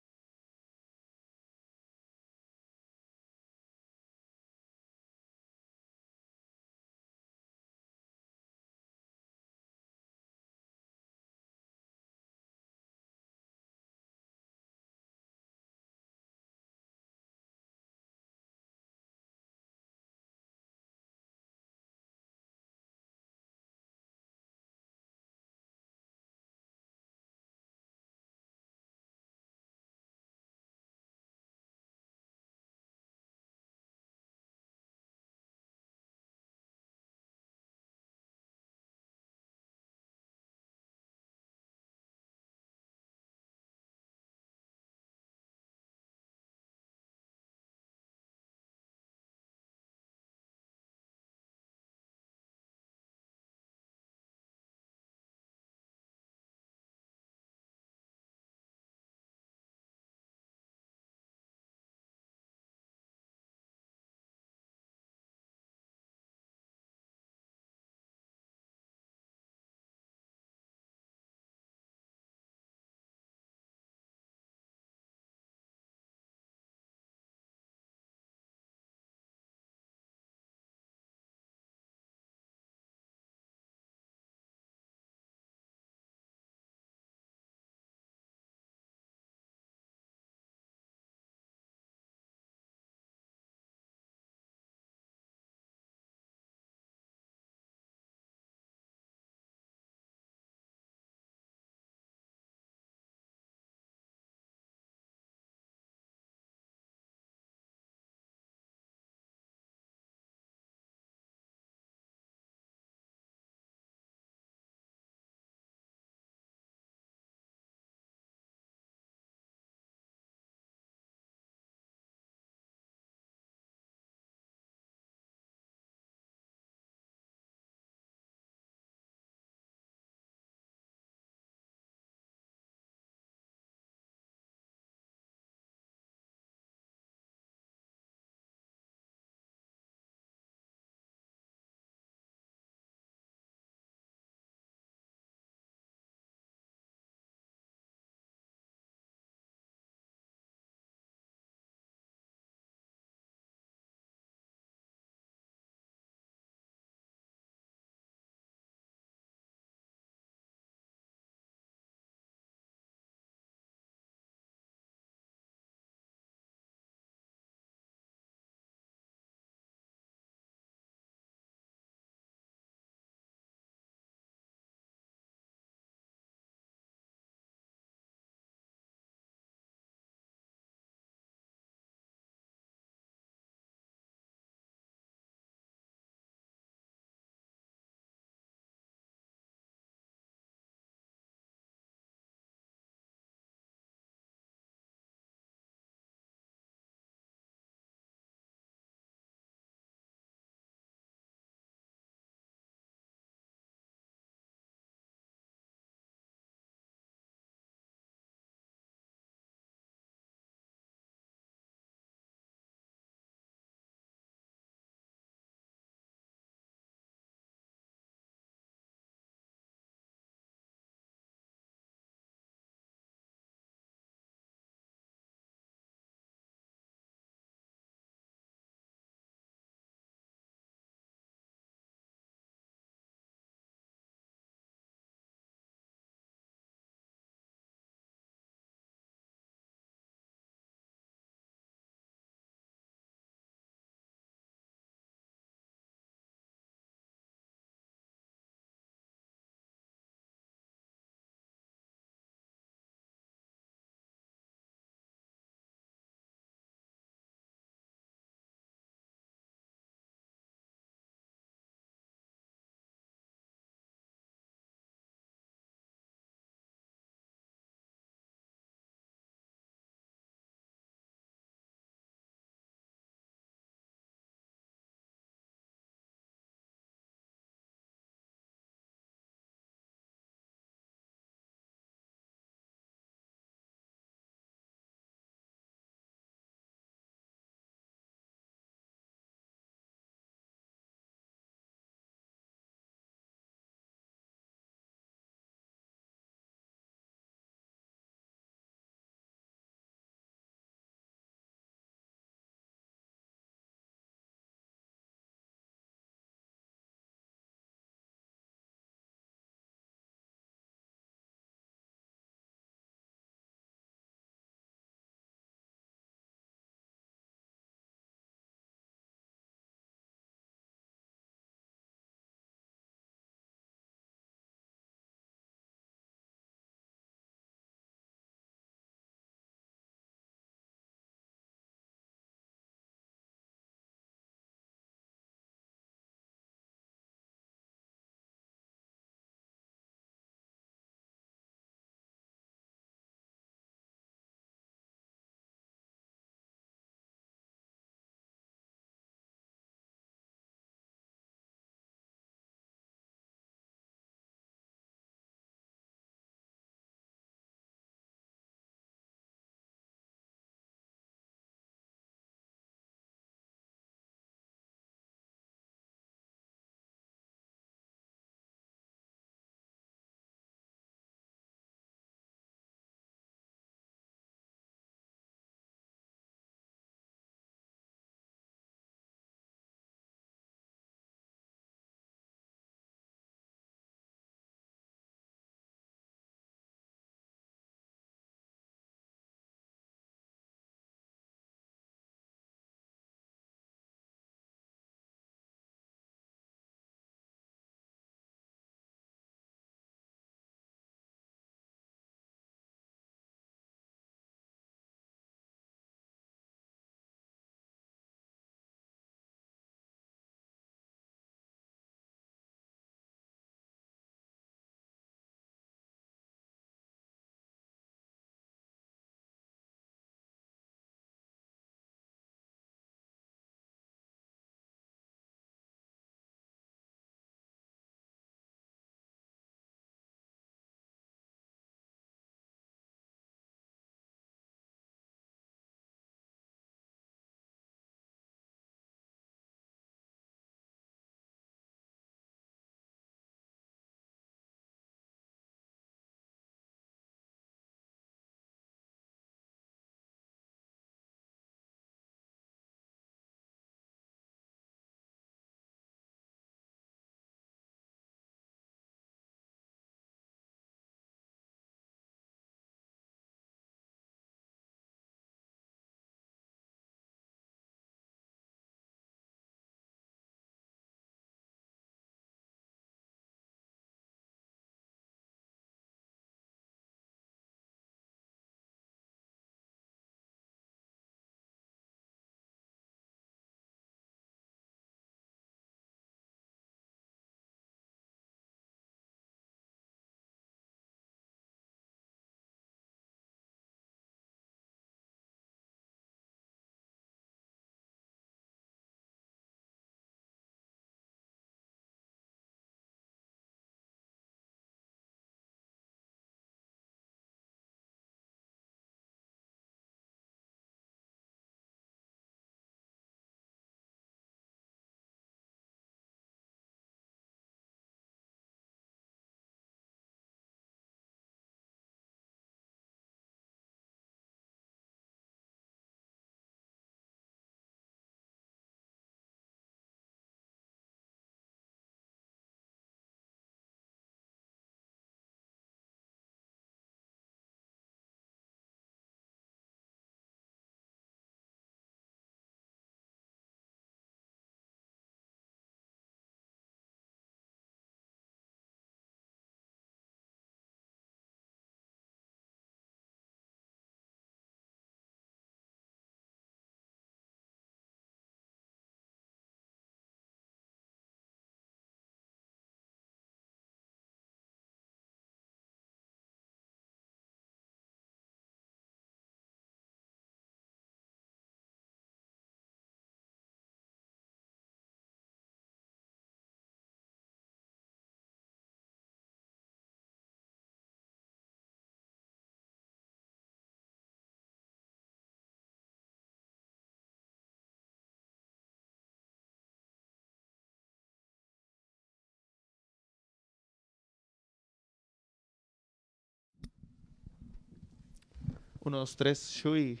A: unos tres 3, shui.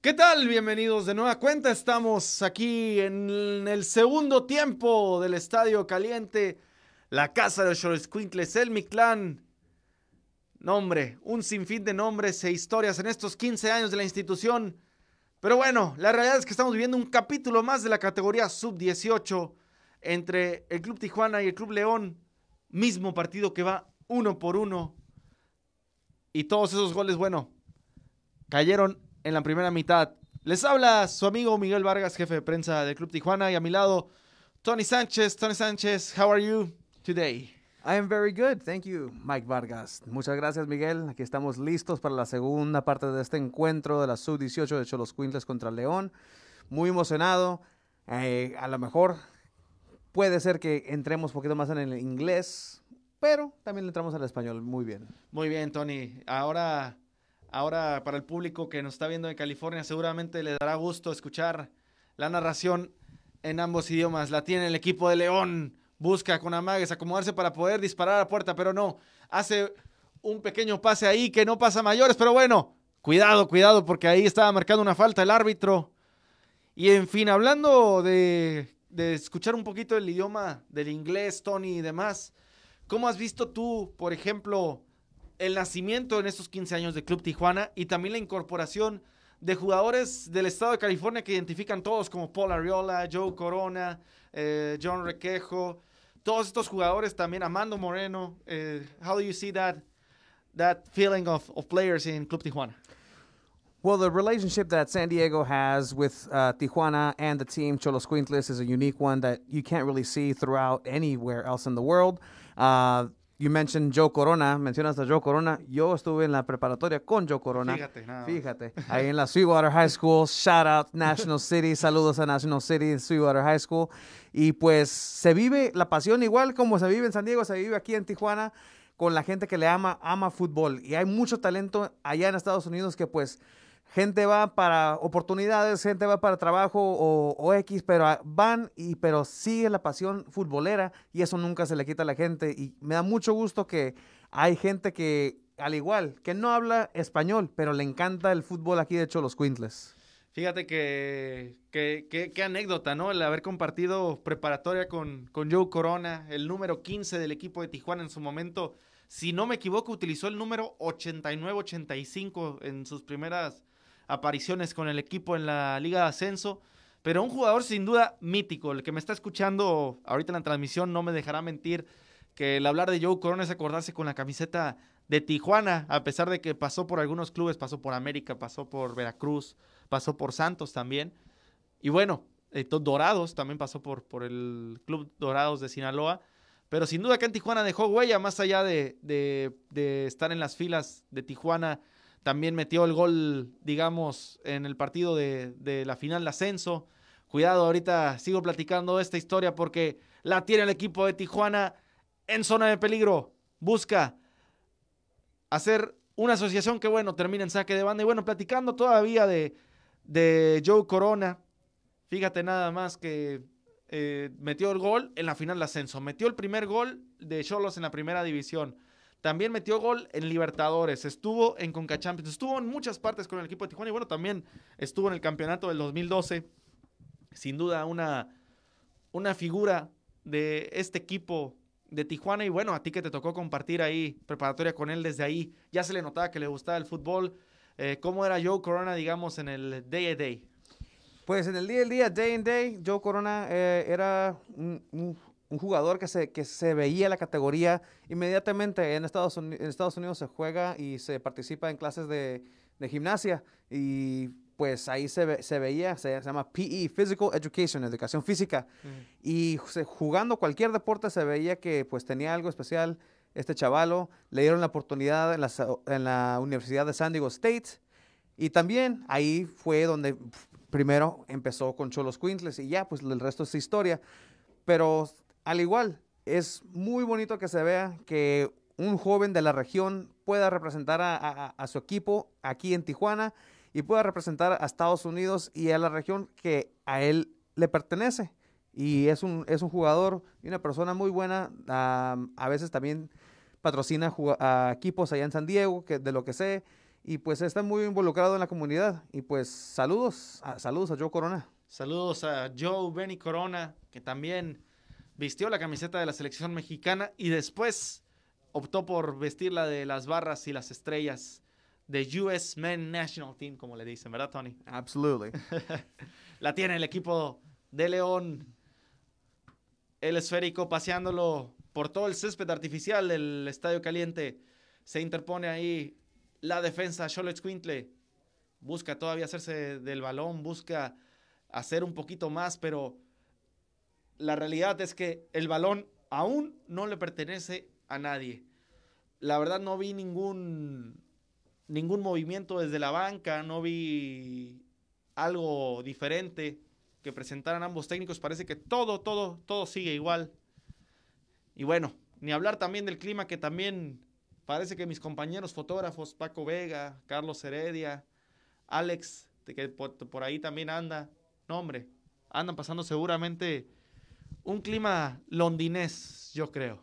A: ¿Qué tal? Bienvenidos de nueva cuenta. Estamos aquí en el segundo tiempo del Estadio Caliente, la casa de los Quinkles, el Mictlán. Nombre, un sinfín de nombres e historias en estos 15 años de la institución pero bueno, la realidad es que estamos viviendo un capítulo más de la categoría sub-18 entre el Club Tijuana y el Club León. Mismo partido que va uno por uno. Y todos esos goles, bueno, cayeron en la primera mitad. Les habla su amigo Miguel Vargas, jefe de prensa del Club Tijuana, y a mi lado, Tony Sánchez. Tony Sánchez, how are you today? I am very good. Thank you,
B: Mike Vargas. Muchas gracias, Miguel. Aquí estamos listos para la segunda parte de este encuentro de la sub-18 de Cholos Quintles contra León. Muy emocionado. Eh, a lo mejor puede ser que entremos un poquito más en el inglés, pero también entramos al español. Muy bien.
A: Muy bien, Tony. Ahora, ahora para el público que nos está viendo en California, seguramente le dará gusto escuchar la narración en ambos idiomas. La tiene el equipo de León busca con amagues acomodarse para poder disparar a la puerta, pero no, hace un pequeño pase ahí que no pasa mayores, pero bueno, cuidado, cuidado, porque ahí estaba marcando una falta el árbitro. Y en fin, hablando de, escuchar un poquito el idioma del inglés, Tony y demás, ¿cómo has visto tú, por ejemplo, el nacimiento en estos 15 años de Club Tijuana y también la incorporación de jugadores del estado de California que identifican todos como Paul Ariola, Joe Corona, eh, John Requejo, todos estos jugadores también, Amando Moreno, eh, how do you see that that feeling of, of players in Club Tijuana? Well, the
B: relationship that San Diego has with uh, Tijuana and the team Cholos Quintles is a unique one that you can't really see throughout anywhere else in the world. Uh, You mentioned Joe Corona, Mencionaste a Joe Corona. Yo estuve en la preparatoria con Joe Corona. Fíjate, Fíjate. Ahí en la Sweetwater High School. Shout out National City. Saludos a National City, Sweetwater High School. Y pues se vive la pasión igual como se vive en San Diego, se vive aquí en Tijuana con la gente que le ama, ama fútbol. Y hay mucho talento allá en Estados Unidos que pues gente va para oportunidades, gente va para trabajo o, X, pero ah, van y pero sigue la pasión futbolera y eso nunca se le quita a la gente. Y me da mucho gusto que hay gente que, al igual, que no habla español, pero le encanta el fútbol aquí de hecho los Quintles.
A: Fíjate que, que, anécdota, ¿no? El haber compartido preparatoria con, con Joe Corona, el número 15 del equipo de Tijuana en su momento. Si no me equivoco, utilizó el número 89-85 en sus primeras apariciones con el equipo en la Liga de Ascenso. Pero un jugador sin duda mítico. El que me está escuchando ahorita en la transmisión no me dejará mentir que el hablar de Joe Corona es acordarse con la camiseta de Tijuana, a pesar de que pasó por algunos clubes, pasó por América, pasó por Veracruz, pasó por Santos también. Y bueno, eh, Dorados también pasó por, por, el Club Dorados de Sinaloa. Pero sin duda que en Tijuana dejó huella, más allá de, de, de estar en las filas de Tijuana también metió el gol, digamos, en el partido de, la final de ascenso. Cuidado, ahorita sigo platicando esta historia porque la tiene el equipo de Tijuana en zona de peligro. Busca hacer una asociación que, bueno, termina en saque de banda. Y bueno, platicando todavía de, Joe Corona, fíjate nada más que eh, metió el gol en la final de ascenso. Metió el primer gol de Cholos en la primera división. También metió gol en Libertadores, estuvo en CONCACHAMPIONS, estuvo en muchas partes con el equipo de Tijuana y bueno, también estuvo en el campeonato del 2012. Sin duda, una, una figura de este equipo de Tijuana y bueno, a ti que te tocó compartir ahí preparatoria con él desde ahí, ya se le notaba que le gustaba el fútbol. Eh, ¿Cómo era Joe Corona, digamos, en el day a day? Pues en el día a día, day in day, Joe Corona eh,
B: era un un jugador que se, que se veía la categoría inmediatamente en Estados, Unidos, se juega y se participa en clases de, gimnasia y pues ahí se, veía, se, llama PE, Physical Education, educación física. Mm. Y jugando cualquier deporte se veía que pues tenía algo especial este chavalo. Le dieron la oportunidad en la, en la Universidad de San Diego State. Y también ahí fue donde primero empezó con Cholos Quintles y ya, pues el resto es historia. Pero al igual, es muy bonito que se vea que un joven de la región pueda representar a, su equipo aquí en Tijuana y pueda representar a Estados Unidos y a la región que a él le pertenece. Y es un, es un jugador y una persona muy buena. a veces también patrocina equipos allá en San Diego, que, de lo que sé. Y pues está muy involucrado en la comunidad. Y pues saludos, saludos a Joe Corona.
A: Saludos a Joe Benny Corona, que también vistió la camiseta de la selección mexicana y después optó por vestirla de las barras y las estrellas de US Men National Team, como le dicen, ¿verdad, Tony? Absolutely. la tiene el equipo de León. El esférico paseándolo por todo el césped artificial del Estadio Caliente. Se interpone ahí la defensa Charlotte Quintle. Busca todavía hacerse del balón, busca hacer un poquito más, pero la realidad es que el balón aún no le pertenece a nadie. La verdad no vi ningún, ningún movimiento desde la banca, no vi algo diferente que presentaran ambos técnicos. Parece que todo, todo, todo sigue igual. Y bueno, ni hablar también del clima que también parece que mis compañeros fotógrafos, Paco Vega, Carlos Heredia, Alex, que por, por ahí también anda, no hombre, andan pasando seguramente un clima londinés, yo creo.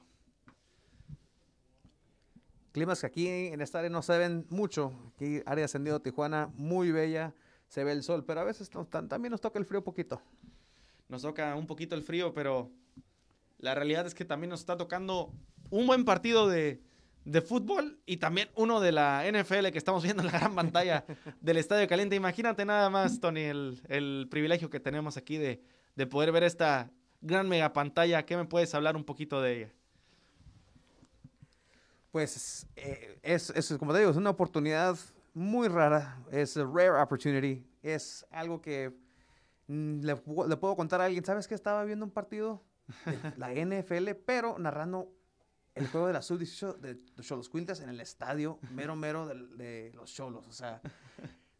B: Climas que aquí en esta área no se ven mucho. Aquí, área ascendido Tijuana, muy bella,
A: se ve el sol, pero a veces también nos toca el frío poquito. Nos toca un poquito el frío, pero la realidad es que también nos está tocando un buen partido de, fútbol y también uno de la NFL que estamos viendo en la gran pantalla del Estadio Caliente. Imagínate nada más, Tony, el, privilegio que tenemos aquí de poder ver esta gran megapantalla. ¿Qué me puedes hablar un poquito de ella?
B: Pues eh, es, como te digo, es una oportunidad muy rara, es a rare opportunity, es algo que mm, le, puedo contar a alguien, ¿sabes que estaba viendo un partido? la NFL, pero narrando el juego de la sub de los Cholos Quintas en el estadio mero mero de, de los Cholos. O sea,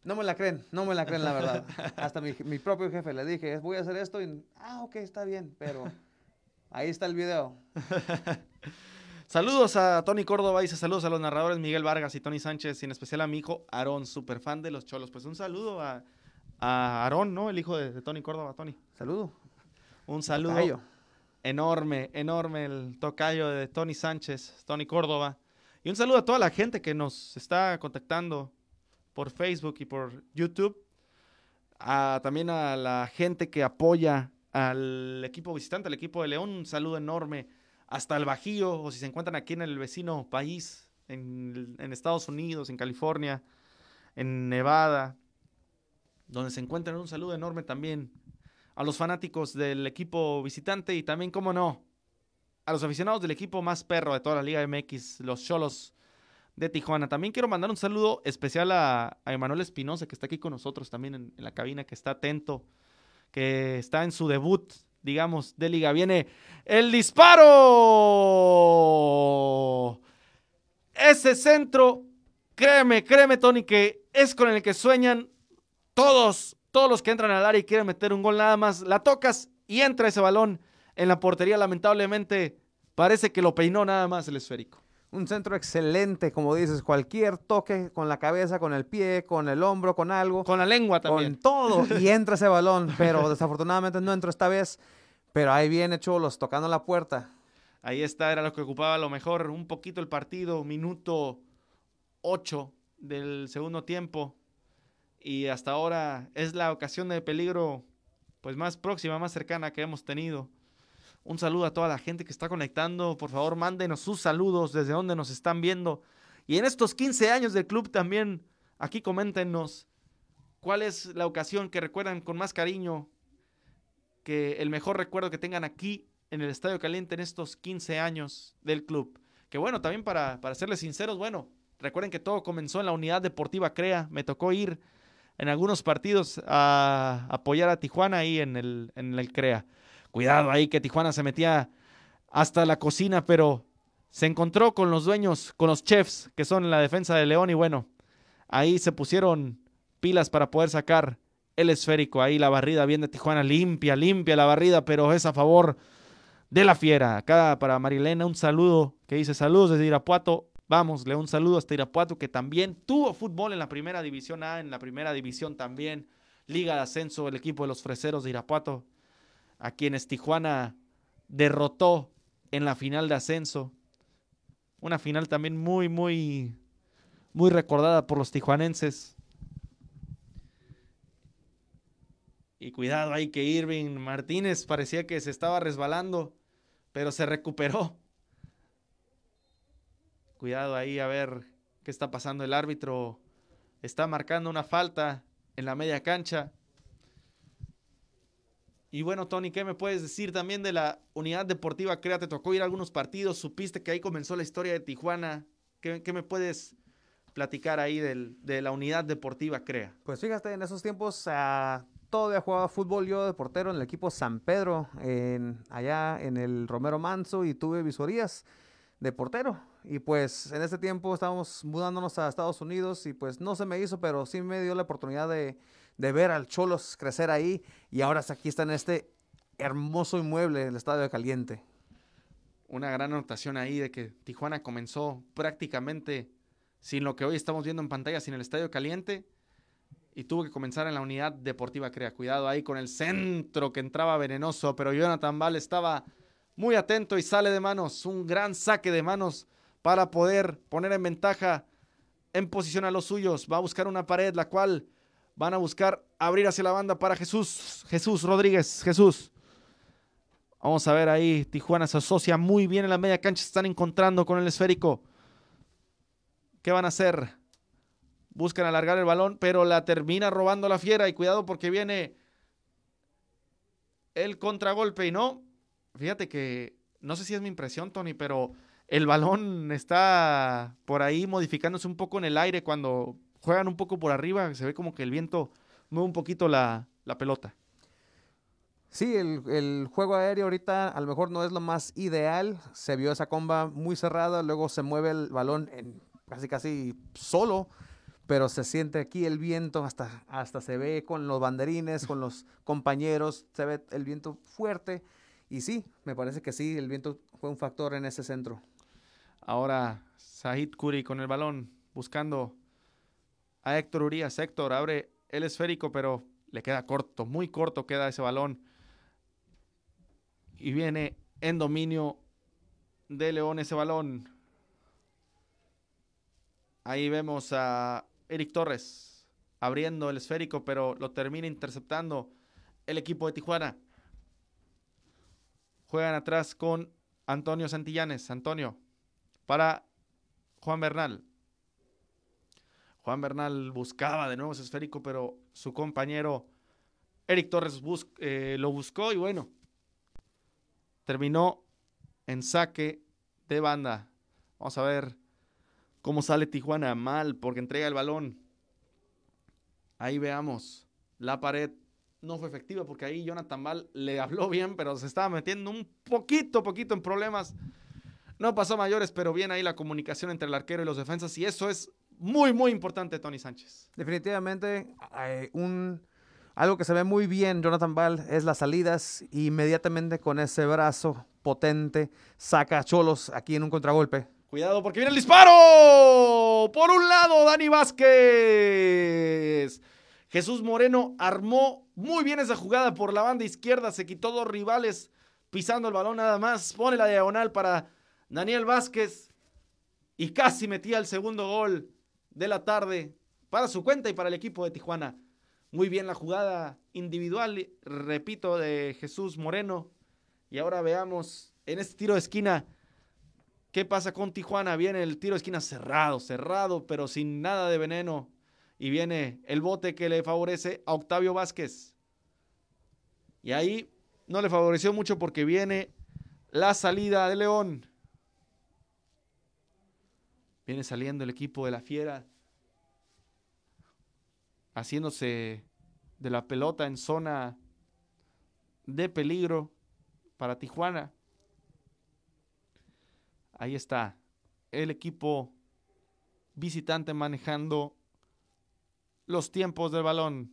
B: no me la creen, no me la creen, la verdad. Hasta mi, mi, propio jefe le dije, voy a hacer esto y,
A: ah, ok, está bien, pero ahí está el video. saludos a Tony Córdoba, dice saludos a los narradores Miguel Vargas y Tony Sánchez, y en especial a mi hijo Aarón, super fan de los cholos. Pues un saludo a, a Aarón, ¿no? El hijo de, Tony Córdoba, Tony. Saludo. Un saludo tocayo. enorme, enorme el tocayo de Tony Sánchez, Tony Córdoba. Y un saludo a toda la gente que nos está contactando por Facebook y por YouTube. también a la gente que apoya al equipo visitante, al equipo de León, un saludo enorme hasta el Bajío o si se encuentran aquí en el vecino país, en, en Estados Unidos, en California, en Nevada, donde se encuentran un saludo enorme también a los fanáticos del equipo visitante y también, como no, a los aficionados del equipo más perro de toda la Liga MX, los Cholos de Tijuana. También quiero mandar un saludo especial a, Emanuel Espinosa, que está aquí con nosotros también en, en, la cabina, que está atento, que está en su debut, digamos, de liga. Viene el disparo. Ese centro, créeme, créeme, Tony, que es con el que sueñan todos, todos los que entran al área y quieren meter un gol nada más. La tocas y entra ese balón en la portería, lamentablemente. Parece que lo peinó nada más el esférico. Un centro
B: excelente, como dices, cualquier toque con la cabeza, con el pie, con el hombro, con algo. Con la lengua también. Con todo. Y entra ese balón, pero desafortunadamente no entró esta vez. Pero ahí viene Cholos tocando la puerta.
A: Ahí está, era lo que ocupaba lo mejor un poquito el partido, minuto 8 del segundo tiempo. Y hasta ahora es la ocasión de peligro pues más próxima, más cercana que hemos tenido. Un saludo a toda la gente que está conectando. Por favor, mándenos sus saludos desde donde nos están viendo. Y en estos 15 años del club también, aquí coméntenos cuál es la ocasión que recuerdan con más cariño, que el mejor recuerdo que tengan aquí en el Estadio Caliente en estos 15 años del club. Que bueno, también para, para serles sinceros, bueno, recuerden que todo comenzó en la unidad deportiva CREA. Me tocó ir en algunos partidos a apoyar a Tijuana ahí en el, en el CREA. Cuidado ahí que Tijuana se metía hasta la cocina, pero se encontró con los dueños, con los chefs que son en la defensa de León y bueno, ahí se pusieron pilas para poder sacar el esférico. Ahí la barrida bien de Tijuana, limpia, limpia la barrida, pero es a favor de la fiera. Acá para Marilena un saludo que dice saludos desde Irapuato. Vamos, le un saludo hasta Irapuato que también tuvo fútbol en la primera división A, en la primera división también. Liga de Ascenso, el equipo de los Freseros de Irapuato a quienes Tijuana derrotó en la final de ascenso. Una final también muy, muy, muy recordada por los tijuanenses. Y cuidado ahí que Irving Martínez parecía que se estaba resbalando, pero se recuperó. Cuidado ahí a ver qué está pasando. El árbitro está marcando una falta en la media cancha. Y bueno, Tony, ¿qué me puedes decir también de la unidad deportiva CREA? Te tocó ir a algunos partidos, supiste que ahí comenzó la historia de Tijuana. ¿Qué, me puedes platicar ahí del, de la unidad deportiva CREA?
B: Pues fíjate, en esos tiempos ah, todavía jugaba fútbol yo de portero en el equipo San Pedro, en, allá en el Romero Manso, y tuve visorías de portero. Y pues en ese tiempo estábamos mudándonos a Estados Unidos y pues no se me hizo, pero sí me dio la oportunidad de de ver al Cholos crecer ahí y ahora aquí está en este hermoso inmueble,
A: el Estadio de Caliente. Una gran anotación ahí de que Tijuana comenzó prácticamente sin lo que hoy estamos viendo en pantalla, sin el Estadio Caliente, y tuvo que comenzar en la unidad deportiva Crea. Cuidado ahí con el centro que entraba venenoso, pero Jonathan Val estaba muy atento y sale de manos, un gran saque de manos para poder poner en ventaja en posición a los suyos. Va a buscar una pared, la cual Van a buscar abrir hacia la banda para Jesús. Jesús Rodríguez, Jesús. Vamos a ver ahí, Tijuana se asocia muy bien en la media cancha, se están encontrando con el esférico. ¿Qué van a hacer? Buscan alargar el balón, pero la termina robando la fiera y cuidado porque viene el contragolpe y no. Fíjate que, no sé si es mi impresión, Tony, pero el balón está por ahí modificándose un poco en el aire cuando juegan un poco por arriba, se ve como que el viento mueve un poquito la, pelota. Sí, el, juego aéreo
B: ahorita a lo mejor no es lo más ideal. Se vio esa comba muy cerrada, luego se mueve el balón en casi casi solo, pero se siente aquí el viento, hasta, hasta se ve con los banderines, con los compañeros, se ve el viento fuerte. Y
A: sí, me parece que sí, el viento fue un factor en ese centro. Ahora, Sahid Kuri con el balón, buscando a Héctor Urias. Héctor abre el esférico, pero le queda corto, muy corto queda ese balón. Y viene en dominio de León ese balón. Ahí vemos a Eric Torres abriendo el esférico, pero lo termina interceptando el equipo de Tijuana. Juegan atrás con Antonio Santillanes. Antonio, para Juan Bernal. Juan Bernal buscaba de nuevo ese esférico, pero su compañero Eric Torres eh, lo buscó y bueno, terminó en saque de banda. Vamos a ver cómo sale Tijuana mal porque entrega el balón. Ahí veamos. La pared no fue efectiva porque ahí Jonathan Ball le habló bien, pero se estaba metiendo un poquito, poquito en problemas. No pasó mayores, pero bien ahí la comunicación entre el arquero y los defensas. Y eso es muy, muy importante Tony Sánchez. Definitivamente, un,
B: algo que se ve muy bien, Jonathan Ball, es las salidas. Inmediatamente con ese brazo potente, saca a Cholos aquí en un contragolpe.
A: Cuidado porque viene el disparo. Por un lado, Dani Vázquez. Jesús Moreno armó muy bien esa jugada por la banda izquierda. Se quitó dos rivales pisando el balón nada más. Pone la diagonal para Daniel Vázquez. Y casi metía el segundo gol de la tarde para su cuenta y para el equipo de Tijuana. Muy bien la jugada individual, repito, de Jesús Moreno. Y ahora veamos en este tiro de esquina qué pasa con Tijuana. Viene el tiro de esquina cerrado, cerrado, pero sin nada de veneno. Y viene el bote que le favorece a Octavio Vázquez. Y ahí no le favoreció mucho porque viene la salida de León. Viene saliendo el equipo de la fiera, haciéndose de la pelota en zona de peligro para Tijuana. Ahí está el equipo visitante manejando los tiempos del balón.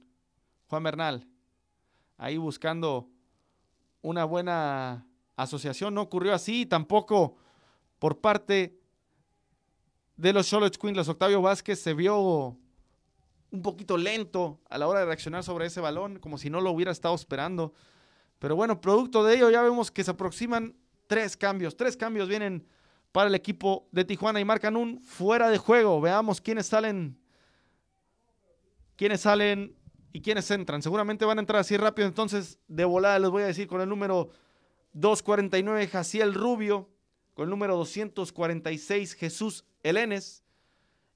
A: Juan Bernal, ahí buscando una buena asociación. No ocurrió así tampoco por parte de los Charlotte Queens, los Octavio Vázquez, se vio un poquito lento a la hora de reaccionar sobre ese balón, como si no lo hubiera estado esperando. Pero bueno, producto de ello ya vemos que se aproximan tres cambios. Tres cambios vienen para el equipo de Tijuana y marcan un fuera de juego. Veamos quiénes salen. Quiénes salen y quiénes entran. Seguramente van a entrar así rápido. Entonces, de volada les voy a decir con el número 249, Jaciel Rubio con el número 246 Jesús Helenes,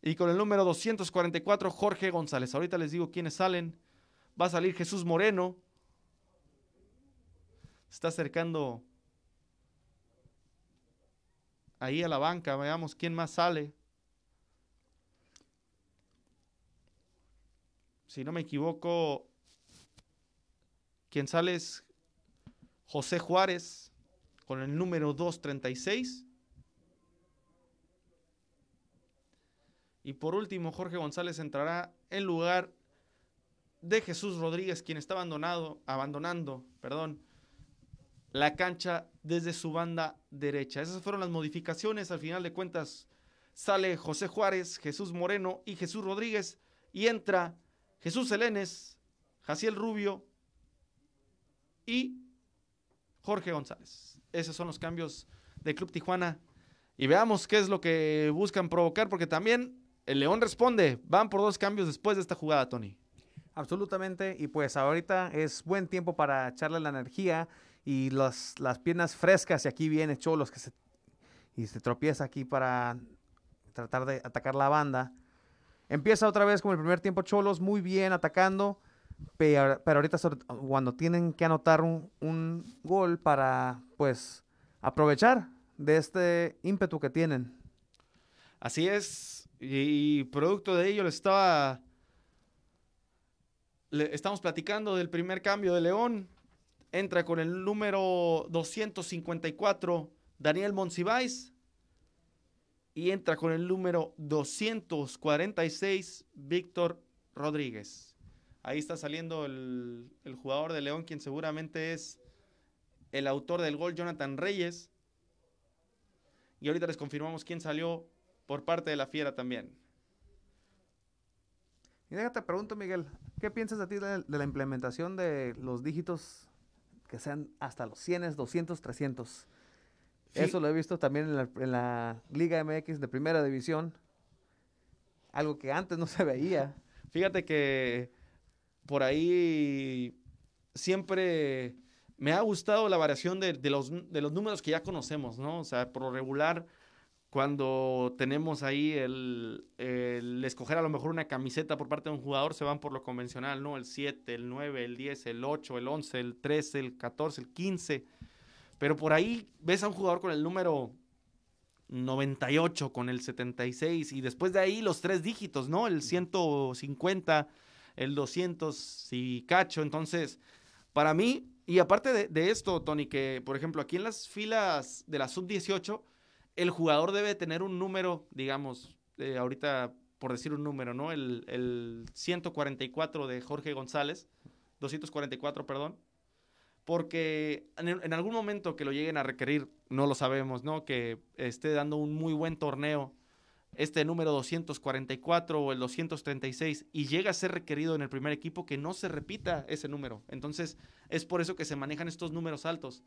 A: y con el número 244 Jorge González. Ahorita les digo quiénes salen. Va a salir Jesús Moreno. está acercando ahí a la banca. Veamos quién más sale. Si no me equivoco, quién sale es José Juárez con el número 236. Y por último, Jorge González entrará en lugar de Jesús Rodríguez, quien está abandonado, abandonando perdón, la cancha desde su banda derecha. Esas fueron las modificaciones. Al final de cuentas, sale José Juárez, Jesús Moreno y Jesús Rodríguez. Y entra Jesús Elenes, Jaciel Rubio y Jorge González esos son los cambios de Club Tijuana. Y veamos qué es lo que buscan provocar, porque también el León responde. Van por dos cambios después de esta jugada, Tony.
B: Absolutamente, y pues ahorita es buen tiempo para echarle la energía y las, las piernas frescas, y aquí viene Cholos que se, y se tropieza aquí para tratar de atacar la banda. Empieza otra vez con el primer tiempo Cholos, muy bien atacando, pero, ahorita cuando tienen que anotar un, gol para, pues, aprovechar de este ímpetu que tienen.
A: Así es, y, producto de ello estaba... estamos platicando del primer cambio de León. Entra con el número 254 Daniel Monsiváis y entra con el número 246 Víctor Rodríguez. Ahí está saliendo el, jugador de León, quien seguramente es el autor del gol, Jonathan Reyes. Y ahorita les confirmamos quién salió por parte de la fiera también.
B: Y déjate pregunto, Miguel, ¿qué piensas a ti de, la implementación de los dígitos que sean hasta los 100, 200, 300? Eso lo he visto también en la, Liga MX de Primera División,
A: algo que antes no se veía. Fíjate que por ahí siempre me ha gustado la variación de, de, los, números que ya conocemos, ¿no? O sea, por lo regular, cuando tenemos ahí el, el, escoger a lo mejor una camiseta por parte de un jugador, se van por lo convencional, ¿no? El 7, el 9, el 10, el 8, el 11, el 13, el 14, el 15. Pero por ahí ves a un jugador con el número 98, con el 76, y después de ahí los tres dígitos, ¿no? El 150 el 200 y cacho. Entonces, para mí, y aparte de, esto, Tony, que por ejemplo aquí en las filas de la sub-18, el jugador debe tener un número, digamos, eh, ahorita por decir un número, ¿no? El, el 144 de Jorge González, 244, perdón porque en, algún momento que lo lleguen a requerir, no lo sabemos, ¿no? Que esté dando un muy buen torneo este número 244 o el 236 y llega a ser requerido en el primer equipo que no se repita ese número. Entonces es por eso que se manejan estos números altos,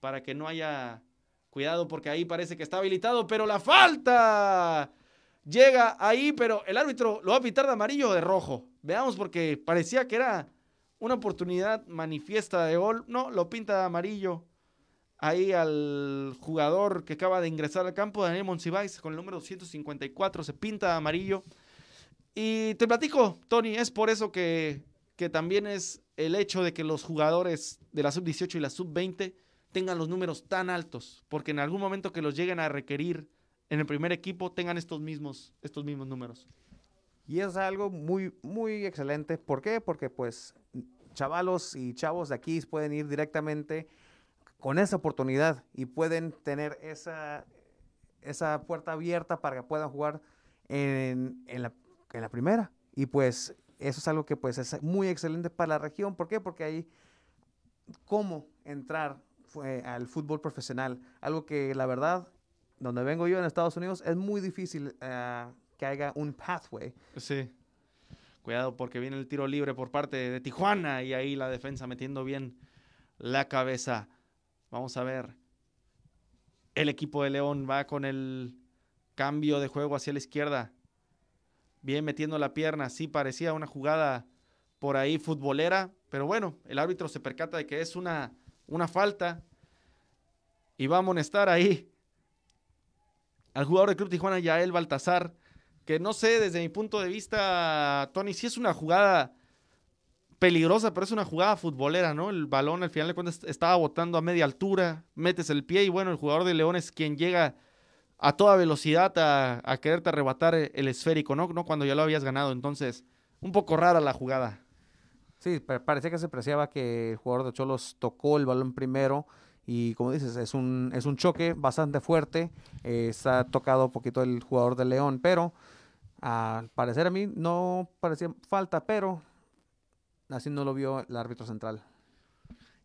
A: para que no haya cuidado porque ahí parece que está habilitado, pero la falta llega ahí, pero el árbitro lo va a pintar de amarillo o de rojo. Veamos porque parecía que era una oportunidad manifiesta de gol. No, lo pinta de amarillo ahí al jugador que acaba de ingresar al campo, Daniel Monsiváis, con el número 254, se pinta amarillo. Y te platico, Tony, es por eso que, que también es el hecho de que los jugadores de la sub-18 y la sub-20 tengan los números tan altos, porque en algún momento que los lleguen a requerir en el primer equipo tengan estos mismos, estos mismos números.
B: Y es algo muy, muy excelente. ¿Por qué? Porque pues chavalos y chavos de aquí pueden ir directamente con esa oportunidad y pueden tener esa, esa puerta abierta para que puedan jugar en, la, primera. Y pues eso es algo que pues es muy excelente para la región. ¿Por qué? Porque ahí cómo entrar al fútbol profesional. Algo que la verdad, donde vengo yo en Estados Unidos, es muy difícil eh, que haya un pathway. Sí.
A: Cuidado porque viene el tiro libre por parte de Tijuana y ahí la defensa metiendo bien la cabeza. Vamos a ver. El equipo de León va con el cambio de juego hacia la izquierda. Bien metiendo la pierna. Sí, parecía una jugada por ahí futbolera. Pero bueno, el árbitro se percata de que es una, una falta. Y va a amonestar ahí al jugador de Club Tijuana, Yael Baltazar. Que no sé, desde mi punto de vista, Tony, si es una jugada peligrosa, pero es una jugada futbolera, ¿no? El balón al final de cuentas estaba botando a media altura, metes el pie y bueno, el jugador de León es quien llega a toda velocidad a, quererte arrebatar e, el esférico, ¿no? ¿no? Cuando ya lo habías ganado, entonces un poco rara la jugada. Sí, parecía que se preciaba que el jugador de Cholos tocó el balón primero y como
B: dices, es un, es un choque bastante fuerte, eh, está tocado un poquito el jugador de León, pero al parecer a mí no parecía falta, pero
A: así no lo vio el árbitro central.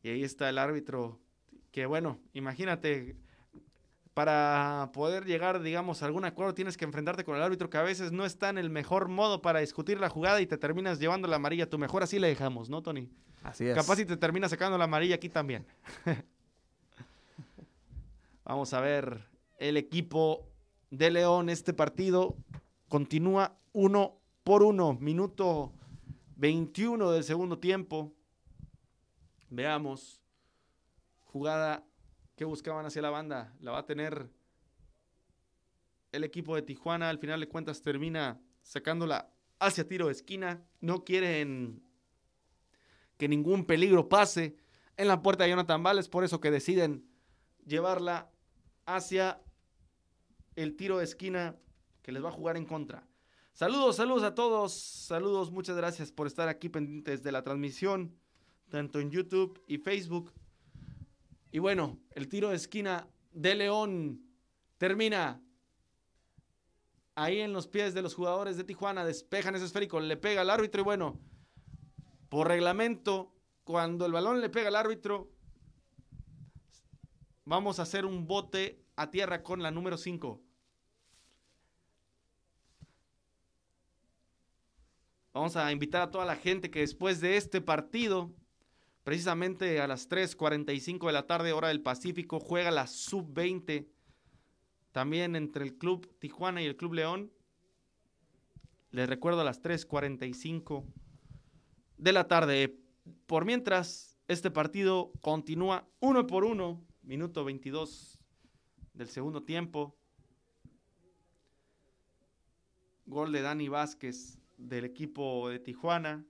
A: Y ahí está el árbitro, que bueno, imagínate, para poder llegar, digamos, a algún acuerdo tienes que enfrentarte con el árbitro que a veces no está en el mejor modo para discutir la jugada y te terminas llevando la amarilla. tu mejor así le dejamos, ¿no, Tony? Así es. Capaz si te terminas sacando la amarilla aquí también. Vamos a ver el equipo de León. Este partido continúa uno por uno. Minuto 21 del segundo tiempo. Veamos. Jugada que buscaban hacia la banda. La va a tener el equipo de Tijuana. Al final de cuentas termina sacándola hacia tiro de esquina. No quieren que ningún peligro pase en la puerta de Jonathan Vales. Por eso que deciden llevarla hacia el tiro de esquina que les va a jugar en contra. Saludos, saludos a todos. Saludos, muchas gracias por estar aquí pendientes de la transmisión, tanto en YouTube y Facebook. Y bueno, el tiro de esquina de León termina ahí en los pies de los jugadores de Tijuana, despejan ese esférico, le pega al árbitro y bueno, por reglamento, cuando el balón le pega al árbitro, vamos a hacer un bote a tierra con la número 5. Vamos a invitar a toda la gente que después de este partido, precisamente a las 3.45 de la tarde, hora del Pacífico, juega la sub-20 también entre el Club Tijuana y el Club León. Les recuerdo a las 3.45 de la tarde. Por mientras, este partido continúa uno por uno, minuto 22 del segundo tiempo. Gol de Dani Vázquez del equipo de Tijuana.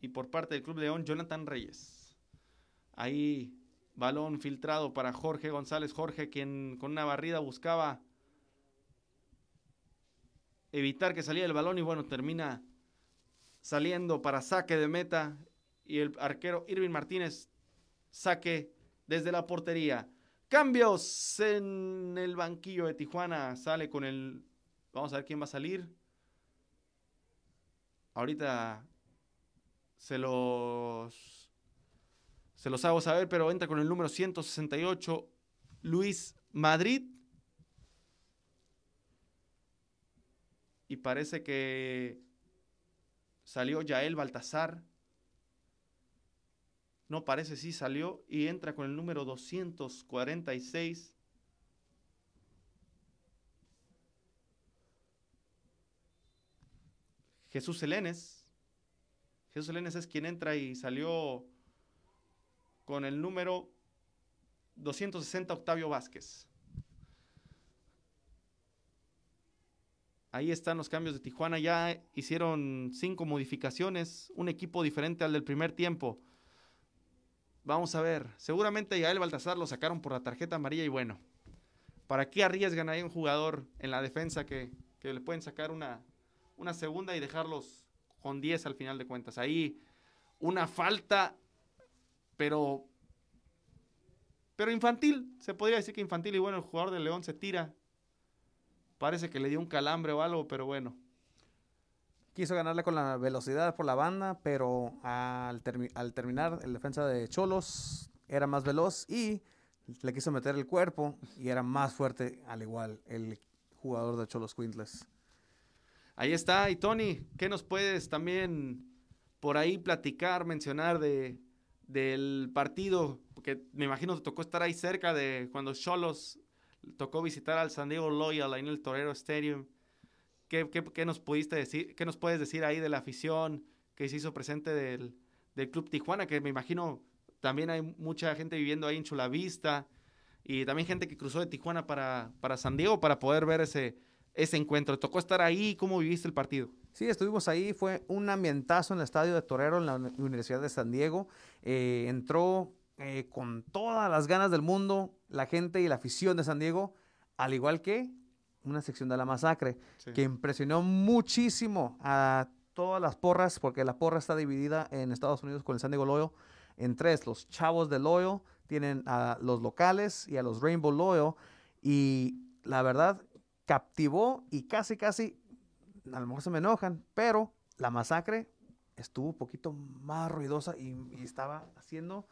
A: Y por parte del Club León, Jonathan Reyes. Ahí balón filtrado para Jorge González. Jorge, quien con una barrida buscaba evitar que saliera el balón y bueno, termina saliendo para saque de meta y el arquero Irving Martínez saque desde la portería. Cambios en el banquillo de Tijuana. Sale con el... Vamos a ver quién va a salir ahorita se los, se los hago saber, pero entra con el número 168, Luis Madrid. Y parece que salió Yael Baltasar. No, parece sí salió y entra con el número 246, Jesús Helénes, Jesús Helénes es quien entra y salió con el número 260 Octavio Vázquez. Ahí están los cambios de Tijuana. Ya hicieron cinco modificaciones, un equipo diferente al del primer tiempo. Vamos a ver. Seguramente el Baltasar lo sacaron por la tarjeta amarilla y bueno. ¿Para qué arriesgan ahí un jugador en la defensa que le pueden sacar una, una segunda y dejarlos con 10 al final de cuentas. Ahí una falta, pero pero infantil, se podría decir que infantil y bueno, el jugador de León se tira. Parece que le dio un calambre o algo, pero bueno.
B: Quiso ganarle con la velocidad por la banda, pero al, al terminar el defensa de Cholos era más veloz y le quiso meter el cuerpo y era más fuerte al igual el jugador de
A: Cholos Quintles. Ahí está. Y Tony, ¿qué nos puedes también por ahí platicar, mencionar del partido? Porque me imagino te tocó estar ahí cerca de cuando Cholos tocó visitar al San Diego Loyal ahí en el Torero Stadium. ¿Qué, nos pudiste decir? ¿Qué nos puedes decir ahí de la afición que se hizo presente del, Club Tijuana? Que me imagino también hay mucha gente viviendo ahí en Vista y también gente que cruzó de Tijuana para, para San Diego para poder ver ese, ese encuentro? ¿Tocó estar ahí? ¿Cómo viviste el partido?
B: Sí, estuvimos ahí, fue un ambientazo en el estadio de Torero, en la Universidad de San Diego. Eh, entró eh, con todas las ganas del mundo la gente y la afición de San Diego, al igual que una sección de la masacre, que impresionó muchísimo a todas las porras, porque la porra está dividida en Estados Unidos con el San Diego Loyal en tres, los chavos de Loyo, tienen a los locales y a los Rainbow Loyo. y la verdad captivó y casi, casi, a lo mejor se me enojan, pero la masacre estuvo un poquito más ruidosa y, estaba haciendo,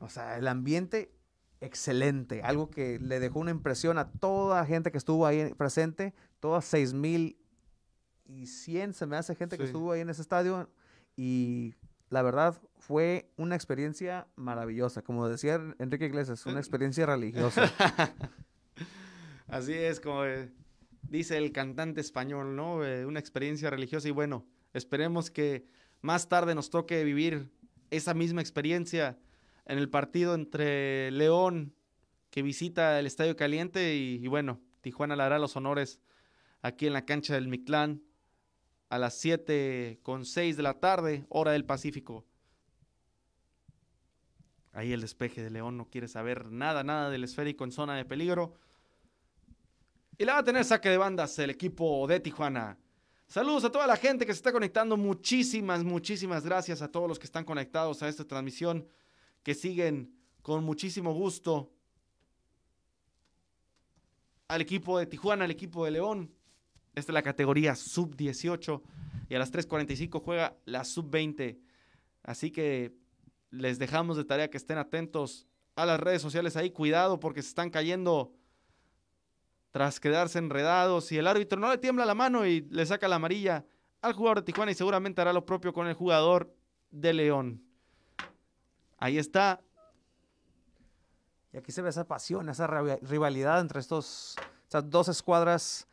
B: o sea, el ambiente excelente, algo que le dejó una impresión a toda la gente que estuvo ahí presente, todas seis mil y cien se me hace gente que estuvo ahí en ese estadio y la verdad fue una experiencia maravillosa, como decía Enrique Iglesias, una eh, experiencia religiosa.
A: Así es, como eh, dice el cantante español, ¿no? Eh, una experiencia religiosa y bueno, esperemos que más tarde nos toque vivir esa misma experiencia en el partido entre León, que visita el Estadio Caliente, y, y bueno, Tijuana le hará los honores aquí en la cancha del Mictlán a las 7 con 6 de la tarde, hora del Pacífico. Ahí el despeje de León no quiere saber nada, nada del esférico en zona de peligro. Y la va a tener saque de bandas el equipo de Tijuana. Saludos a toda la gente que se está conectando. Muchísimas, muchísimas gracias a todos los que están conectados a esta transmisión, que siguen con muchísimo gusto al equipo de Tijuana, al equipo de León. Esta es la categoría sub-18 y a las 3.45 juega la sub-20. Así que les dejamos de tarea que estén atentos a las redes sociales ahí. Cuidado porque se están cayendo tras quedarse enredados y el árbitro no le tiembla la mano y le saca la amarilla al jugador de Tijuana y seguramente hará lo propio con el jugador de León. Ahí está.
B: Y aquí se ve esa pasión, esa rivalidad entre estos, estas dos escuadras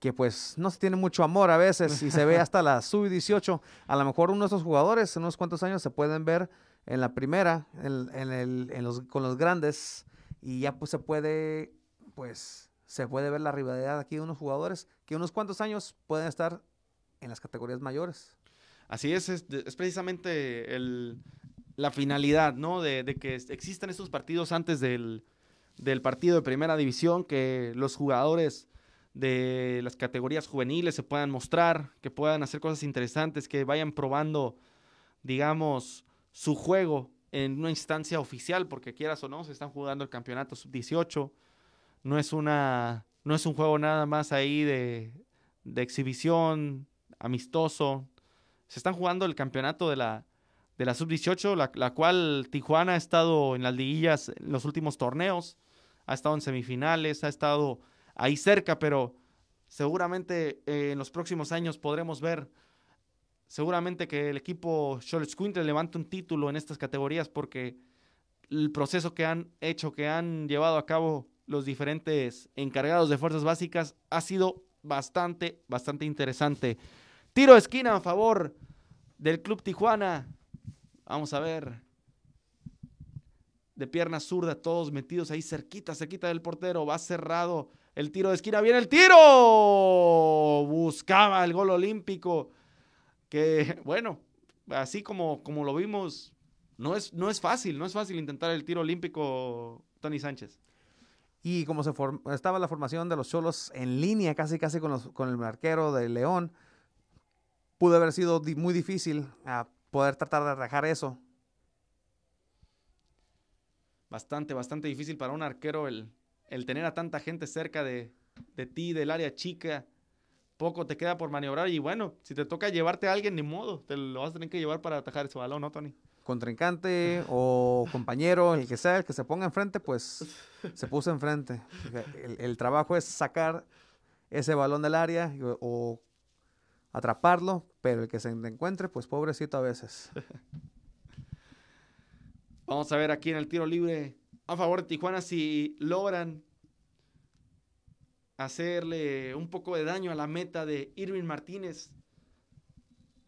B: que pues no se tiene mucho amor a veces y se ve hasta la sub-18. A lo mejor uno de esos jugadores en unos cuantos años se pueden ver en la primera, en con los grandes y ya pues se puede pues se puede ver la rivalidad aquí de unos jugadores que unos cuantos años pueden estar
A: en las categorías mayores. Así es, es, precisamente el, la finalidad, ¿no? De, que existan estos partidos antes del, del partido de primera división, que los jugadores de las categorías juveniles se puedan mostrar, que puedan hacer cosas interesantes, que vayan probando, digamos, su juego en una instancia oficial, porque quieras o no, se están jugando el campeonato sub-18, no es una. No es un juego nada más ahí de, exhibición, amistoso. Se están jugando el campeonato de la, de la sub-18, la, cual Tijuana ha estado en las liguillas en los últimos torneos, ha estado en semifinales, ha estado ahí cerca, pero seguramente eh, en los próximos años podremos ver, seguramente que el equipo Scholz Quintre levante un título en estas categorías porque el proceso que han hecho, que han llevado a cabo los diferentes encargados de fuerzas básicas ha sido bastante, bastante interesante. Tiro de esquina a favor del Club Tijuana. Vamos a ver. De pierna zurda, todos metidos ahí cerquita, cerquita del portero. Va cerrado el tiro de esquina. Viene el tiro. Buscaba el gol olímpico. Que, bueno, así como, como lo vimos, no es, no es fácil, no es fácil intentar el tiro olímpico, Tony Sánchez.
B: Y como estaba la formación de los Cholos en línea, casi casi con, el arquero de León, pudo haber sido muy difícil ah, poder tratar de atajar eso.
A: Bastante, bastante difícil para un arquero el, tener a tanta gente cerca de, de ti, del área chica poco te queda por maniobrar y bueno, si te toca llevarte a alguien, ni modo, te lo vas a tener que llevar para atajar ese balón, ¿no, Tony?
B: contrincante o compañero, el que sea, el que se ponga enfrente, pues se puso enfrente. El, trabajo es sacar ese balón del área o, atraparlo, pero el que se encuentre, pues pobrecito a veces.
A: Vamos a ver aquí en el tiro libre a favor de Tijuana si logran hacerle un poco de daño a la meta de Irving Martínez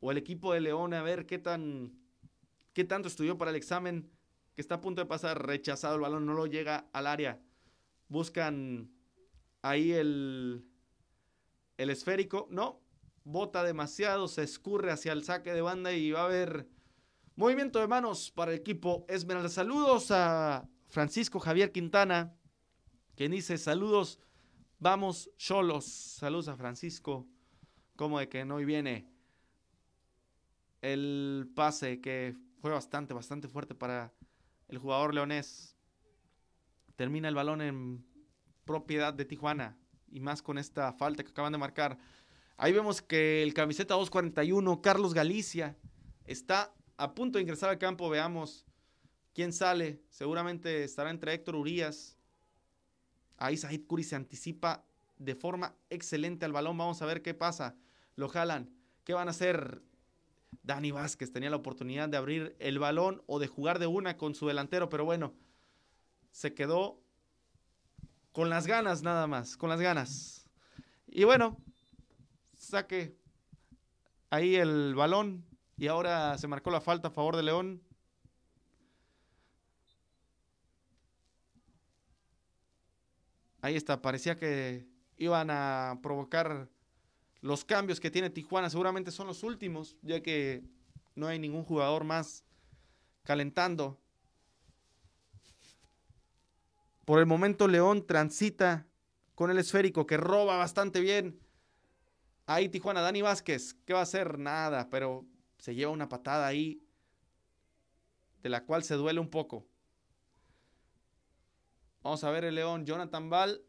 A: o el equipo de León a ver qué tan qué tanto estudió para el examen, que está a punto de pasar rechazado el balón, no lo llega al área. Buscan ahí el, el esférico, no, bota demasiado, se escurre hacia el saque de banda y va a haber movimiento de manos para el equipo Esmeralda. Saludos a Francisco Javier Quintana, quien dice saludos, vamos solos. Saludos a Francisco, como de que no y viene el pase que fue bastante, bastante fuerte para el jugador leonés. Termina el balón en propiedad de Tijuana y más con esta falta que acaban de marcar. Ahí vemos que el camiseta 241, Carlos Galicia, está a punto de ingresar al campo. Veamos quién sale. Seguramente estará entre Héctor Urias. Ahí Said Curi se anticipa de forma excelente al balón. Vamos a ver qué pasa. Lo jalan. ¿Qué van a hacer? Dani Vázquez tenía la oportunidad de abrir el balón o de jugar de una con su delantero, pero bueno, se quedó con las ganas nada más, con las ganas. Y bueno, saque ahí el balón y ahora se marcó la falta a favor de León. Ahí está, parecía que iban a provocar los cambios que tiene Tijuana seguramente son los últimos, ya que no hay ningún jugador más calentando. Por el momento León transita con el esférico que roba bastante bien. Ahí Tijuana, Dani Vázquez, ¿qué va a hacer? Nada, pero se lleva una patada ahí de la cual se duele un poco. Vamos a ver el León, Jonathan Ball,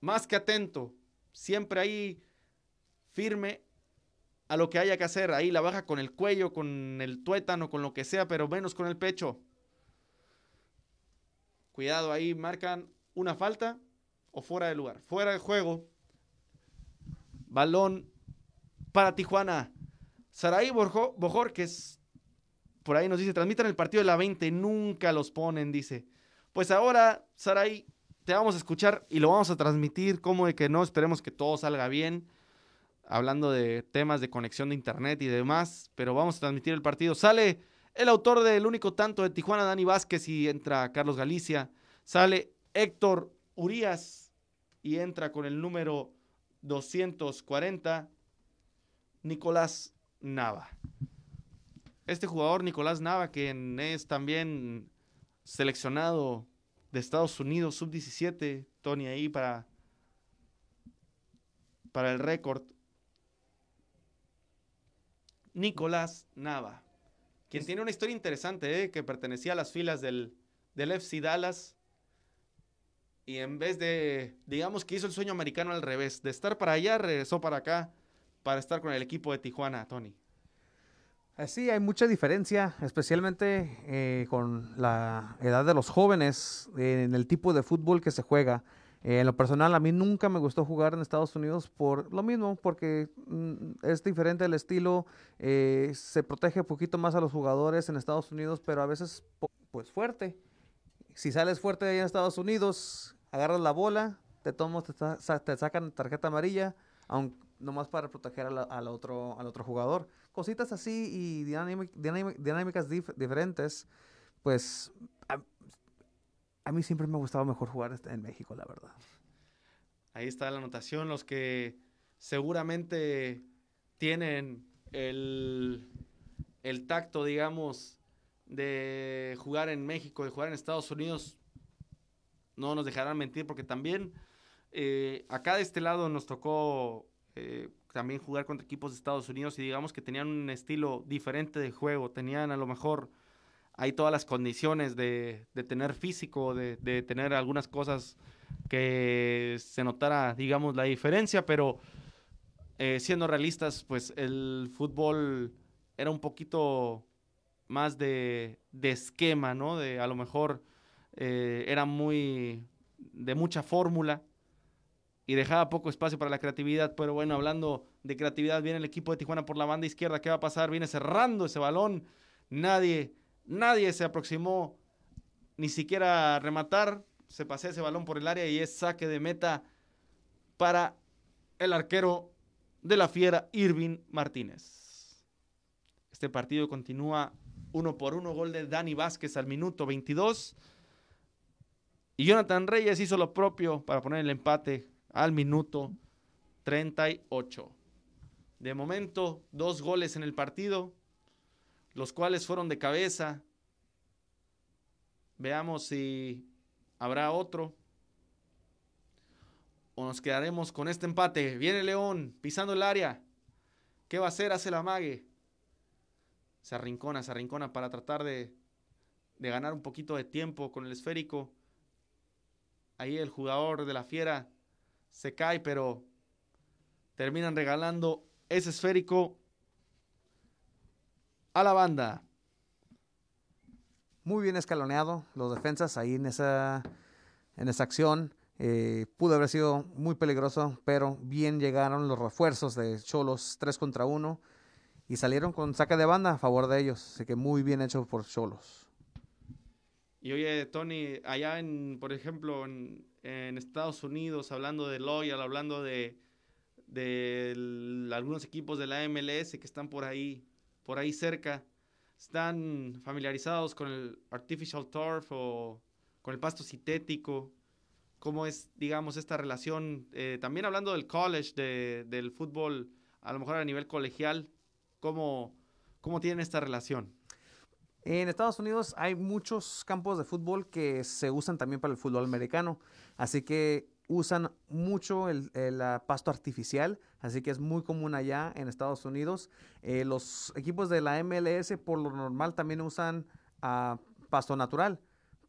A: más que atento, siempre ahí firme a lo que haya que hacer. Ahí la baja con el cuello, con el tuétano, con lo que sea, pero menos con el pecho. Cuidado, ahí marcan una falta o fuera de lugar. Fuera de juego. Balón para Tijuana. Saraí Bojor, que es por ahí nos dice, transmitan el partido de la 20, nunca los ponen, dice. Pues ahora, Saraí, te vamos a escuchar y lo vamos a transmitir, como de que no, esperemos que todo salga bien hablando de temas de conexión de internet y demás, pero vamos a transmitir el partido. Sale el autor del único tanto de Tijuana, Dani Vázquez, y entra Carlos Galicia. Sale Héctor Urías y entra con el número 240, Nicolás Nava. Este jugador, Nicolás Nava, quien es también seleccionado de Estados Unidos, sub-17, Tony, ahí para, para el récord. Nicolás Nava, quien tiene una historia interesante, eh, que pertenecía a las filas del, del FC Dallas y en vez de, digamos que hizo el sueño americano al revés, de estar para allá, regresó para acá para estar con el equipo de Tijuana, Tony.
B: Sí, hay mucha diferencia, especialmente eh, con la edad de los jóvenes, en el tipo de fútbol que se juega. Eh, en lo personal, a mí nunca me gustó jugar en Estados Unidos por lo mismo, porque mm, es diferente el estilo, eh, se protege un poquito más a los jugadores en Estados Unidos, pero a veces, pues fuerte. Si sales fuerte ahí en Estados Unidos, agarras la bola, te tomas, te, sacan tarjeta amarilla, aunque, nomás para proteger al, otro, al otro jugador. Cositas así y dinámicas diferentes, pues a mí siempre me ha gustado mejor jugar en México, la verdad.
A: Ahí está la anotación. Los que seguramente tienen el, tacto, digamos, de jugar en México, de jugar en Estados Unidos, no nos dejarán mentir porque también eh, acá de este lado nos tocó eh, también jugar contra equipos de Estados Unidos y digamos que tenían un estilo diferente de juego, tenían a lo mejor hay todas las condiciones de, tener físico, de, tener algunas cosas que se notara, digamos, la diferencia, pero eh, siendo realistas, pues el fútbol era un poquito más de, esquema, ¿no? De a lo mejor eh, era muy de mucha fórmula y dejaba poco espacio para la creatividad, pero bueno, hablando de creatividad, viene el equipo de Tijuana por la banda izquierda, ¿qué va a pasar? Viene cerrando ese balón, nadie Nadie se aproximó ni siquiera a rematar. Se pase ese balón por el área y es saque de meta para el arquero de la fiera Irving Martínez. Este partido continúa uno por uno, gol de Dani Vázquez al minuto 22. Y Jonathan Reyes hizo lo propio para poner el empate al minuto 38. De momento, dos goles en el partido, los cuales fueron de cabeza. Veamos si habrá otro. O nos quedaremos con este empate. Viene León pisando el área. ¿Qué va a hacer? Hace la mague. Se arrincona, se arrincona para tratar de, de ganar un poquito de tiempo con el esférico. Ahí el jugador de la fiera se cae, pero terminan regalando ese esférico a la banda.
B: Muy bien escaloneado los defensas ahí en esa, en esa acción. Eh, pudo haber sido muy peligroso, pero bien llegaron los refuerzos de Cholos 3 contra 1 y salieron con saca de banda a favor de ellos. Así que muy bien hecho por Cholos.
A: Y oye, Tony, allá en, por ejemplo, en, Estados Unidos, hablando de Loyal, hablando de, de algunos equipos de la MLS que están por ahí, por ahí cerca, están familiarizados con el artificial turf o con el pasto sintético, cómo es, digamos, esta relación, eh, también hablando del college, del fútbol, a lo mejor a nivel colegial, cómo, cómo tienen esta relación.
B: En Estados Unidos hay muchos campos de fútbol que se usan también para el fútbol americano, así que usan mucho el pasto artificial Así que es muy común allá en Estados Unidos. Eh, los equipos de la MLS por lo normal también usan ah, pasto natural.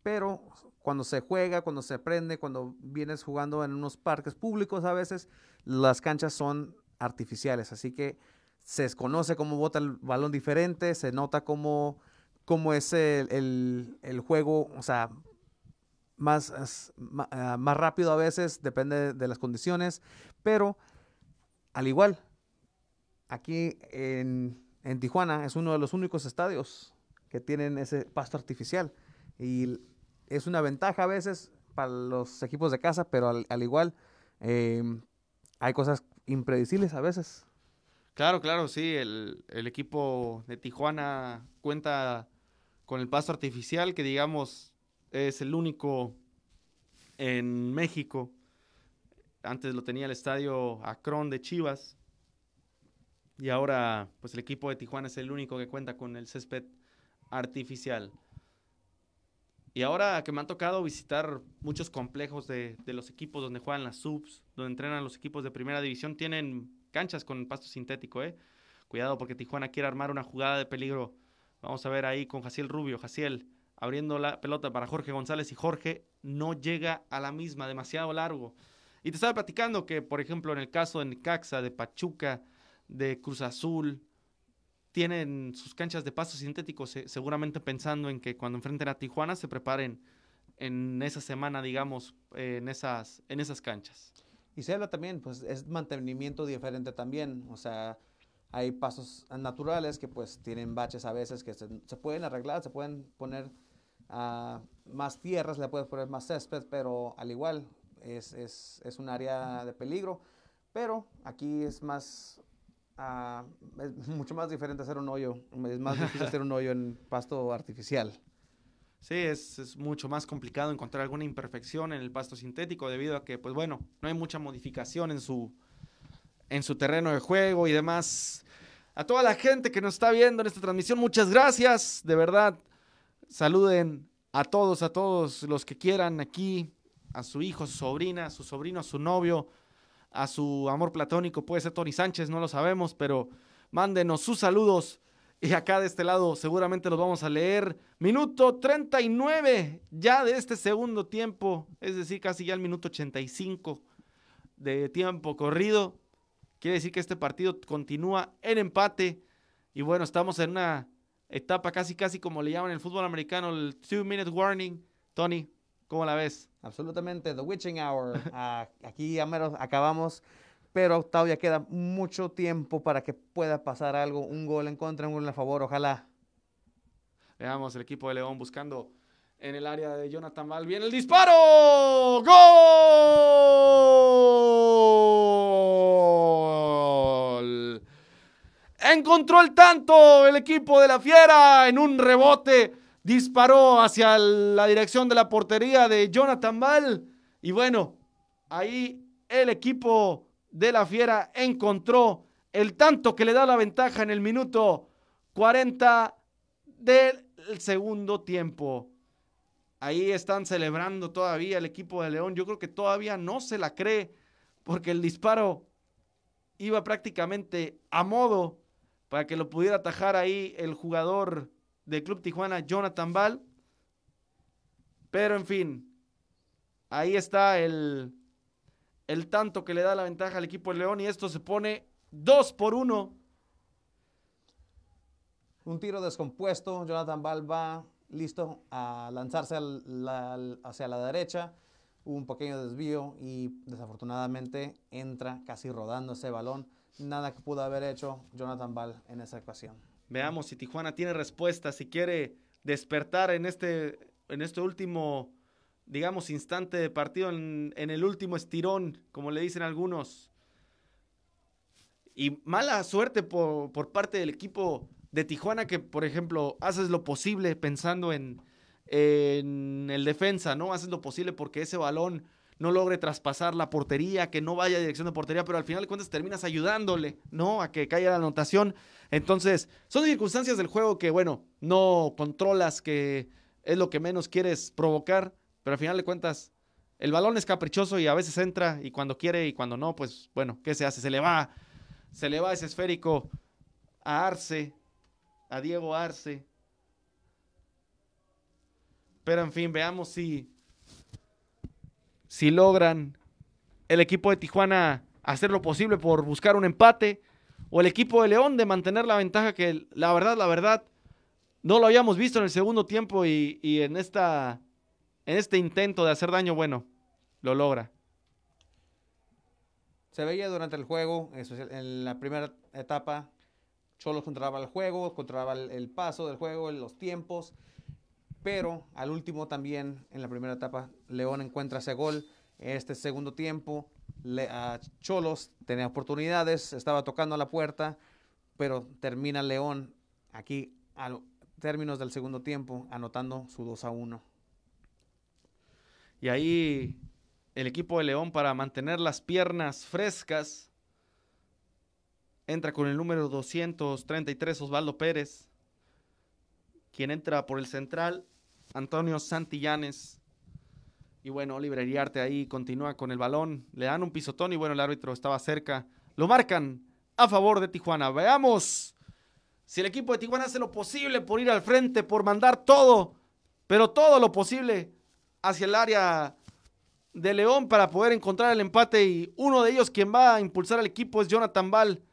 B: Pero cuando se juega, cuando se prende, cuando vienes jugando en unos parques públicos a veces, las canchas son artificiales. Así que se desconoce cómo bota el balón diferente, se nota cómo, cómo es el, juego, o sea, más, ah, más, rápido a veces, depende de las condiciones, pero al igual, aquí en, Tijuana es uno de los únicos estadios que tienen ese pasto artificial y es una ventaja a veces para los equipos de casa, pero al, igual em, hay cosas impredecibles a veces.
A: Claro, claro, sí, el, el, equipo de Tijuana cuenta con el pasto artificial que digamos es el único en México antes lo tenía el estadio Acron de Chivas. Y ahora, pues el equipo de Tijuana es el único que cuenta con el césped artificial. Y ahora que me han tocado visitar muchos complejos de, de, los equipos donde juegan las subs, donde entrenan los equipos de primera división, tienen canchas con pasto sintético, ¿eh? Cuidado porque Tijuana quiere armar una jugada de peligro. Vamos a ver ahí con Jaciel Rubio. Jaciel abriendo la pelota para Jorge González y Jorge no llega a la misma, demasiado largo. Y te estaba platicando que, por ejemplo, en el caso de Caxa de Pachuca, de Cruz Azul, tienen sus canchas de paso sintético, seguramente pensando en que cuando enfrenten a Tijuana se preparen en esa semana, digamos, en esas, en esas canchas.
B: Y se habla también, pues es mantenimiento diferente también, o sea, hay pasos naturales que pues tienen baches a veces que se, pueden arreglar, se pueden poner ah, más tierras, le puedes poner más césped, pero al igual, es, un área de peligro, pero aquí es más, ah, mucho más diferente hacer un hoyo, es más difícil hacer un hoyo
A: en pasto artificial. Sí, es, mucho más complicado encontrar alguna imperfección en el pasto sintético debido a que, pues bueno, no hay mucha modificación en su, en su terreno de juego y demás. A toda la gente que nos está viendo en esta transmisión, muchas gracias, de verdad. Saluden a todos, a todos los que quieran aquí a su hijo, su sobrina, a su sobrino, a su novio, a su amor platónico, puede ser Tony Sánchez, no lo sabemos, pero mándenos sus saludos y acá de este lado seguramente los vamos a leer. Minuto 39 ya de este segundo tiempo, es decir, casi ya el minuto 85 de tiempo corrido. Quiere decir que este partido continúa en empate y bueno, estamos en una etapa casi casi como le llaman en el fútbol americano, el two minute warning. Tony, ¿Cómo la ves? Absolutamente, The Witching Hour. Ah, aquí ya menos acabamos, pero todavía queda
B: mucho tiempo para que pueda pasar algo, un gol en contra, un gol a favor, ojalá.
A: Veamos el equipo de León buscando en el área de Jonathan Val. Viene el disparo. ¡Gol! Encontró el tanto el equipo de la Fiera en un rebote disparó hacia la dirección de la portería de Jonathan Ball. Y bueno, ahí el equipo de la Fiera encontró el tanto que le da la ventaja en el minuto 40 del segundo tiempo. Ahí están celebrando todavía el equipo de León. Yo creo que todavía no se la cree porque el disparo iba prácticamente a modo para que lo pudiera atajar ahí el jugador del Club Tijuana, Jonathan Ball. Pero en fin, ahí está el, tanto que le da la ventaja al equipo de León y esto se pone 2 por 1. Un tiro descompuesto,
B: Jonathan Ball va listo a lanzarse hacia la derecha, un pequeño desvío y desafortunadamente entra casi rodando ese balón, nada que pudo haber hecho Jonathan Ball en esa ecuación.
A: Veamos si Tijuana tiene respuesta, si quiere despertar en este, en este último, digamos, instante de partido, en, el último estirón, como le dicen algunos. Y mala suerte por, por, parte del equipo de Tijuana que, por ejemplo, haces lo posible pensando en, en el defensa, ¿no? Haces lo posible porque ese balón no logre traspasar la portería, que no vaya a dirección de portería, pero al final de cuentas terminas ayudándole, ¿no? A que caiga la anotación. Entonces, son circunstancias del juego que, bueno, no controlas, que es lo que menos quieres provocar, pero al final de cuentas, el balón es caprichoso y a veces entra y cuando quiere y cuando no, pues bueno, ¿qué se hace? Se le va, se le va ese esférico a Arce, a Diego Arce. Pero en fin, veamos si si logran el equipo de Tijuana hacer lo posible por buscar un empate, o el equipo de León de mantener la ventaja que la verdad, la verdad, no lo habíamos visto en el segundo tiempo y, en, esta, en este intento de hacer daño, bueno, lo logra.
B: Se veía durante el juego, en la primera etapa, Cholo controlaba el juego, controlaba el, paso del juego, los tiempos, pero al último también en la primera etapa León encuentra ese gol. Este segundo tiempo a Cholos tenía oportunidades, estaba tocando a la puerta, pero termina León aquí a
A: términos del segundo tiempo anotando su 2 a 1. Y ahí el equipo de León para mantener las piernas frescas entra con el número 233 Osvaldo Pérez, quien entra por el central Antonio Santillanes. Y bueno, Oliver arte ahí continúa con el balón. Le dan un pisotón y bueno, el árbitro estaba cerca. Lo marcan a favor de Tijuana. Veamos si el equipo de Tijuana hace lo posible por ir al frente, por mandar todo, pero todo lo posible hacia el área de León para poder encontrar el empate. Y uno de ellos quien va a impulsar al equipo es Jonathan Ball,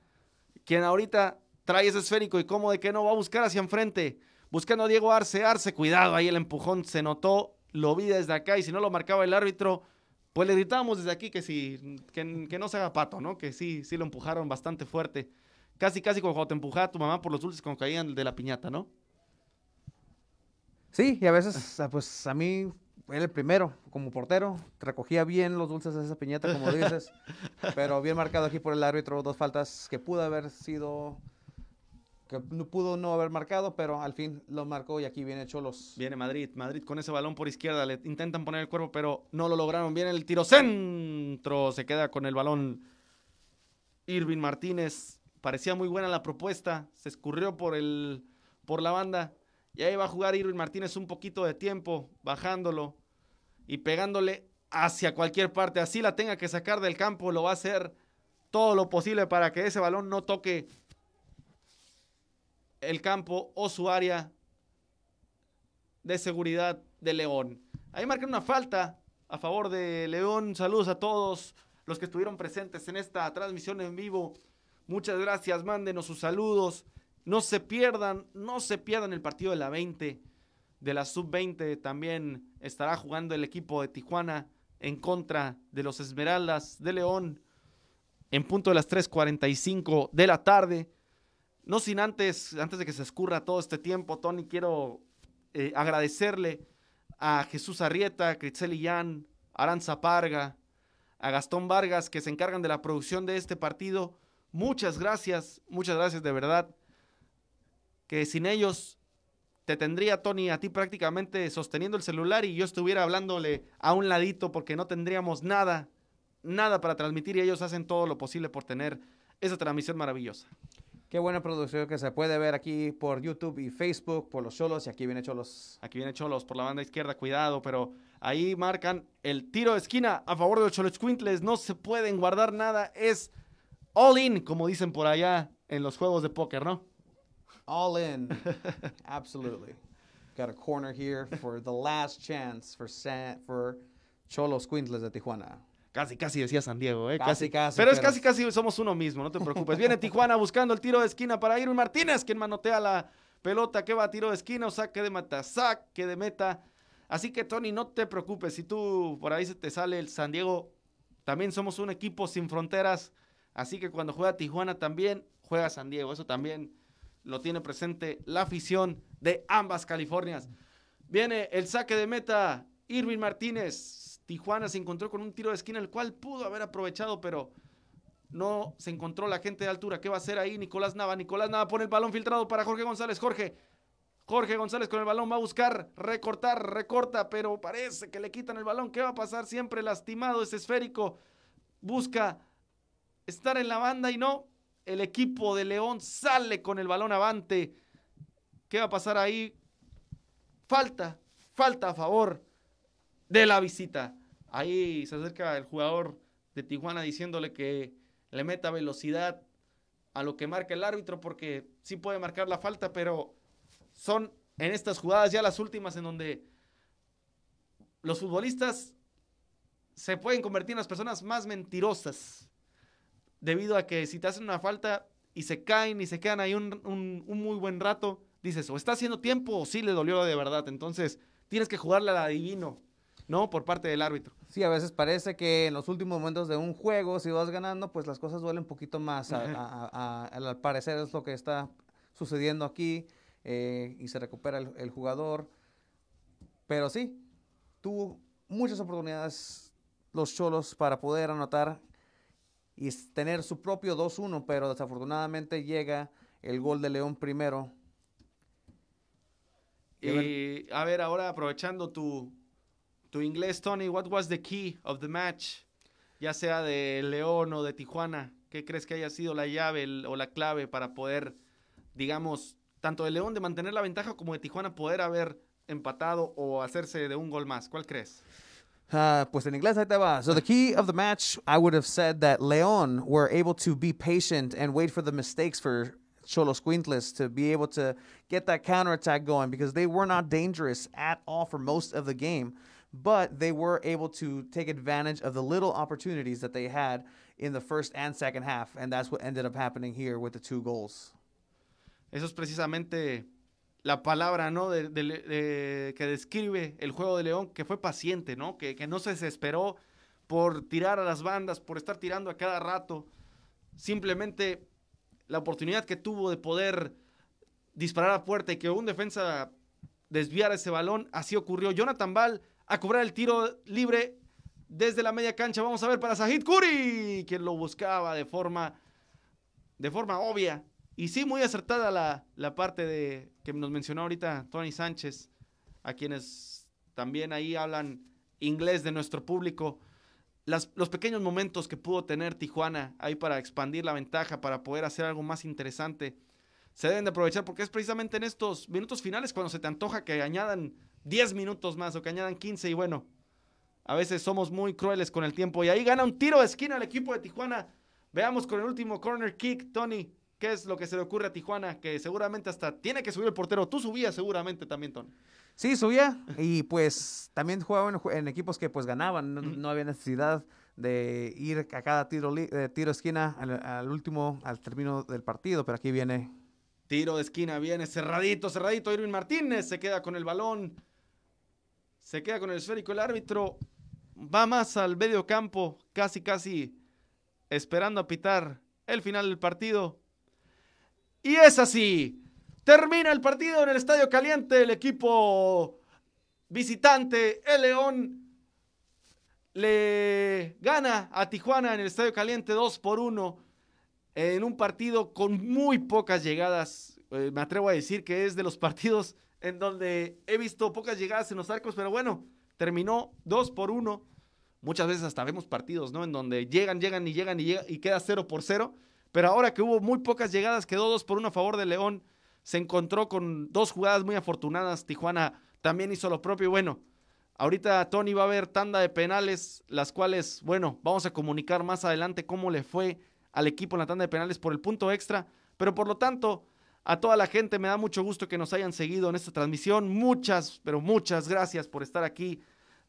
A: quien ahorita trae ese esférico y cómo de que no va a buscar hacia enfrente. Buscando a Diego Arce, Arce, cuidado, ahí el empujón se notó, lo vi desde acá y si no lo marcaba el árbitro, pues le gritábamos desde aquí que sí, que, no se haga pato, ¿no? Que sí, sí lo empujaron bastante fuerte. Casi, casi como cuando te empujaba tu mamá por los dulces cuando caían de la piñata, ¿no?
B: Sí, y a veces, pues a mí era el primero como portero, recogía bien los dulces de esa piñata, como dices, pero bien marcado aquí por el árbitro, dos faltas que pudo haber sido que pudo no haber marcado, pero al fin
A: lo marcó y aquí viene Cholos. Viene Madrid, Madrid con ese balón por izquierda, le intentan poner el cuerpo, pero no lo lograron. Viene el tiro centro, se queda con el balón Irving Martínez. Parecía muy buena la propuesta, se escurrió por, el, por la banda y ahí va a jugar Irving Martínez un poquito de tiempo, bajándolo y pegándole hacia cualquier parte, así la tenga que sacar del campo, lo va a hacer todo lo posible para que ese balón no toque el campo o su área de seguridad de León. Ahí marcan una falta a favor de León. Saludos a todos los que estuvieron presentes en esta transmisión en vivo. Muchas gracias, mándenos sus saludos. No se pierdan, no se pierdan el partido de la 20, de la sub-20. También estará jugando el equipo de Tijuana en contra de los Esmeraldas de León en punto de las 3.45 de la tarde. No sin antes, antes de que se escurra todo este tiempo, Tony, quiero eh, agradecerle a Jesús Arrieta, a Critzel Illán, a Aranza Parga, a Gastón Vargas, que se encargan de la producción de este partido. Muchas gracias, muchas gracias de verdad. Que sin ellos te tendría, Tony, a ti prácticamente sosteniendo el celular y yo estuviera hablándole a un ladito porque no tendríamos nada, nada para transmitir y ellos hacen todo lo posible por tener esa transmisión maravillosa. Qué buena producción que se puede ver aquí por YouTube y Facebook, por los Cholos, y aquí viene Cholos. Aquí viene Cholos por la banda izquierda, cuidado, pero ahí marcan el tiro de esquina a favor de los Cholos Quintles, no se pueden guardar nada, es all in, como dicen por allá en los juegos de póker, ¿no? All in, absolutely.
B: Got a corner here for the last chance for, for Cholos Quintles de Tijuana.
A: Casi, casi decía San Diego, ¿eh? Casi, casi. pero, es casi, casi somos uno mismo, no te preocupes. Viene Tijuana buscando el tiro de esquina para Irwin Martínez, quien manotea la pelota que va a tiro de esquina o saque de meta, saque de meta. Así que, Tony, no te preocupes. Si tú por ahí se te sale el San Diego, también somos un equipo sin fronteras. Así que cuando juega Tijuana también juega San Diego. Eso también lo tiene presente la afición de ambas Californias. Viene el saque de meta, Irwin Martínez Tijuana se encontró con un tiro de esquina, el cual pudo haber aprovechado, pero no se encontró la gente de altura. ¿Qué va a hacer ahí Nicolás Nava? Nicolás Nava pone el balón filtrado para Jorge González. Jorge. Jorge González con el balón va a buscar recortar, recorta, pero parece que le quitan el balón. ¿Qué va a pasar? Siempre lastimado, es esférico. Busca estar en la banda y no. El equipo de León sale con el balón avante. ¿Qué va a pasar ahí? Falta, falta a favor de la visita. Ahí se acerca el jugador de Tijuana diciéndole que le meta velocidad a lo que marca el árbitro porque sí puede marcar la falta, pero son en estas jugadas ya las últimas en donde los futbolistas se pueden convertir en las personas más mentirosas debido a que si te hacen una falta y se caen y se quedan ahí un, muy buen rato, dices o está haciendo tiempo o sí le dolió de verdad. Entonces tienes que jugarle al adivino ¿no? Por parte del árbitro.
B: Sí, a veces parece que en los últimos momentos de un juego, si vas ganando, pues las cosas duelen un poquito más. al parecer es lo que está sucediendo aquí eh, y se recupera el, jugador. Pero sí, tuvo muchas oportunidades los Cholos para poder anotar y tener su propio 2-1, pero desafortunadamente llega el gol de León primero.
A: y a ver, ahora aprovechando tu, tu inglés, Tony, what was the key of the match? Ya sea de León o de Tijuana, ¿qué crees que haya sido la llave o la clave para poder, digamos, tanto de León de mantener la ventaja como de Tijuana poder haber empatado o hacerse de un gol más? ¿Cuál crees?
B: Ah, pues en inglés ahí te va. So the key of the match, I would have said that León were able to be patient and wait for the mistakes for Cholos Quintles to be able to get that counterattack going because they were not dangerous at all for most of the game but they were able to take advantage of the little opportunities that they had in the first and second half, and that's what ended up
A: happening here with the two goals. Eso es precisamente la palabra, ¿no? De, que describe el juego de León, que fue paciente, ¿no? Que, que no se desesperó por tirar a las bandas, por estar tirando a cada rato. Simplemente la oportunidad que tuvo de poder disparar a puerta y que un defensa desviara ese balón, así ocurrió. Jonathan Ball a cobrar el tiro libre desde la media cancha. Vamos a ver para Sahid Kuri, quien lo buscaba de forma, de forma obvia. Y sí, muy acertada la, parte de, que nos mencionó ahorita Tony Sánchez, a quienes también ahí hablan inglés de nuestro público. los pequeños momentos que pudo tener Tijuana ahí para expandir la ventaja, para poder hacer algo más interesante, se deben de aprovechar porque es precisamente en estos minutos finales cuando se te antoja que añadan 10 minutos más o que añadan 15 y bueno, a veces somos muy crueles con el tiempo. Y ahí gana un tiro de esquina el equipo de Tijuana. Veamos con el último corner kick, Tony. ¿Qué es lo que se le ocurre a Tijuana? Que seguramente hasta tiene que subir el portero. Tú subías seguramente también, Tony.
B: Sí, subía. Y pues también jugaba en, equipos que pues ganaban. No, había necesidad de ir a cada tiro, eh, de tiro esquina al, último, al término del partido. Pero aquí viene. Tiro de esquina, viene cerradito,
A: cerradito. Irwin Martínez se queda con el balón se queda con el esférico el árbitro. Va más al medio campo, casi casi esperando a pitar el final del partido. Y es así. Termina el partido en el Estadio Caliente. El equipo visitante, el León, le gana a Tijuana en el Estadio Caliente 2 por 1 en un partido con muy pocas llegadas. Eh, me atrevo a decir que es de los partidos en donde he visto pocas llegadas en los arcos, pero bueno, terminó 2 por 1. Muchas veces hasta vemos partidos, ¿no? En donde llegan, llegan y llegan y, queda 0 por 0. Pero ahora que hubo muy pocas llegadas, quedó 2 por 1 a favor de León. Se encontró con dos jugadas muy afortunadas. Tijuana también hizo lo propio. bueno, ahorita Tony va a ver tanda de penales, las cuales, bueno, vamos a comunicar más adelante cómo le fue al equipo en la tanda de penales por el punto extra. Pero por lo tanto, a toda la gente, me da mucho gusto que nos hayan seguido en esta transmisión. Muchas, pero muchas gracias por estar aquí.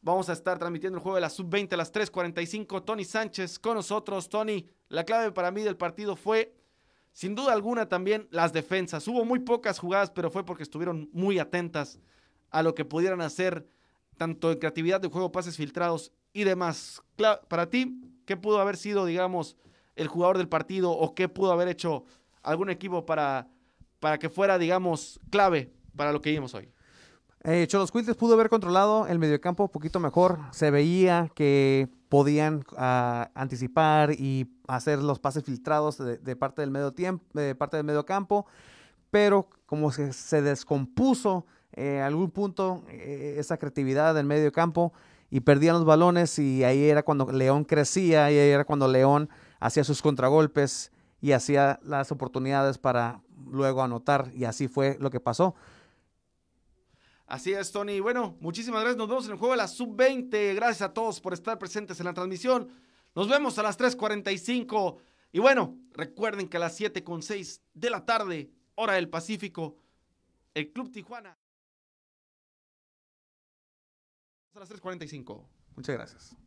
A: Vamos a estar transmitiendo el juego de la sub-20 a las 3:45. Tony Sánchez con nosotros. Tony, la clave para mí del partido fue, sin duda alguna, también las defensas. Hubo muy pocas jugadas, pero fue porque estuvieron muy atentas a lo que pudieran hacer, tanto en creatividad de juego, pases filtrados y demás. para ti, ¿qué pudo haber sido, digamos, el jugador del partido o qué pudo haber hecho algún equipo para para que fuera, digamos, clave para lo que vimos hoy.
B: Eh, Cholos pudo haber controlado el mediocampo un poquito mejor. Se veía que podían ah, anticipar y hacer los pases filtrados de, parte del medio tiempo, de parte del mediocampo, pero como se, descompuso eh, algún punto eh, esa creatividad del mediocampo y perdían los balones y ahí era cuando León crecía y ahí era cuando León hacía sus contragolpes y hacía las oportunidades para luego anotar y así fue lo que pasó.
A: Así es, Tony. Bueno, muchísimas gracias. Nos vemos en el juego de la sub-20. Gracias a todos por estar presentes en la transmisión. Nos vemos a las 3.45. Y bueno, recuerden que a las 7.6 de la tarde, hora del Pacífico, el Club Tijuana. A las 3.45. Muchas gracias.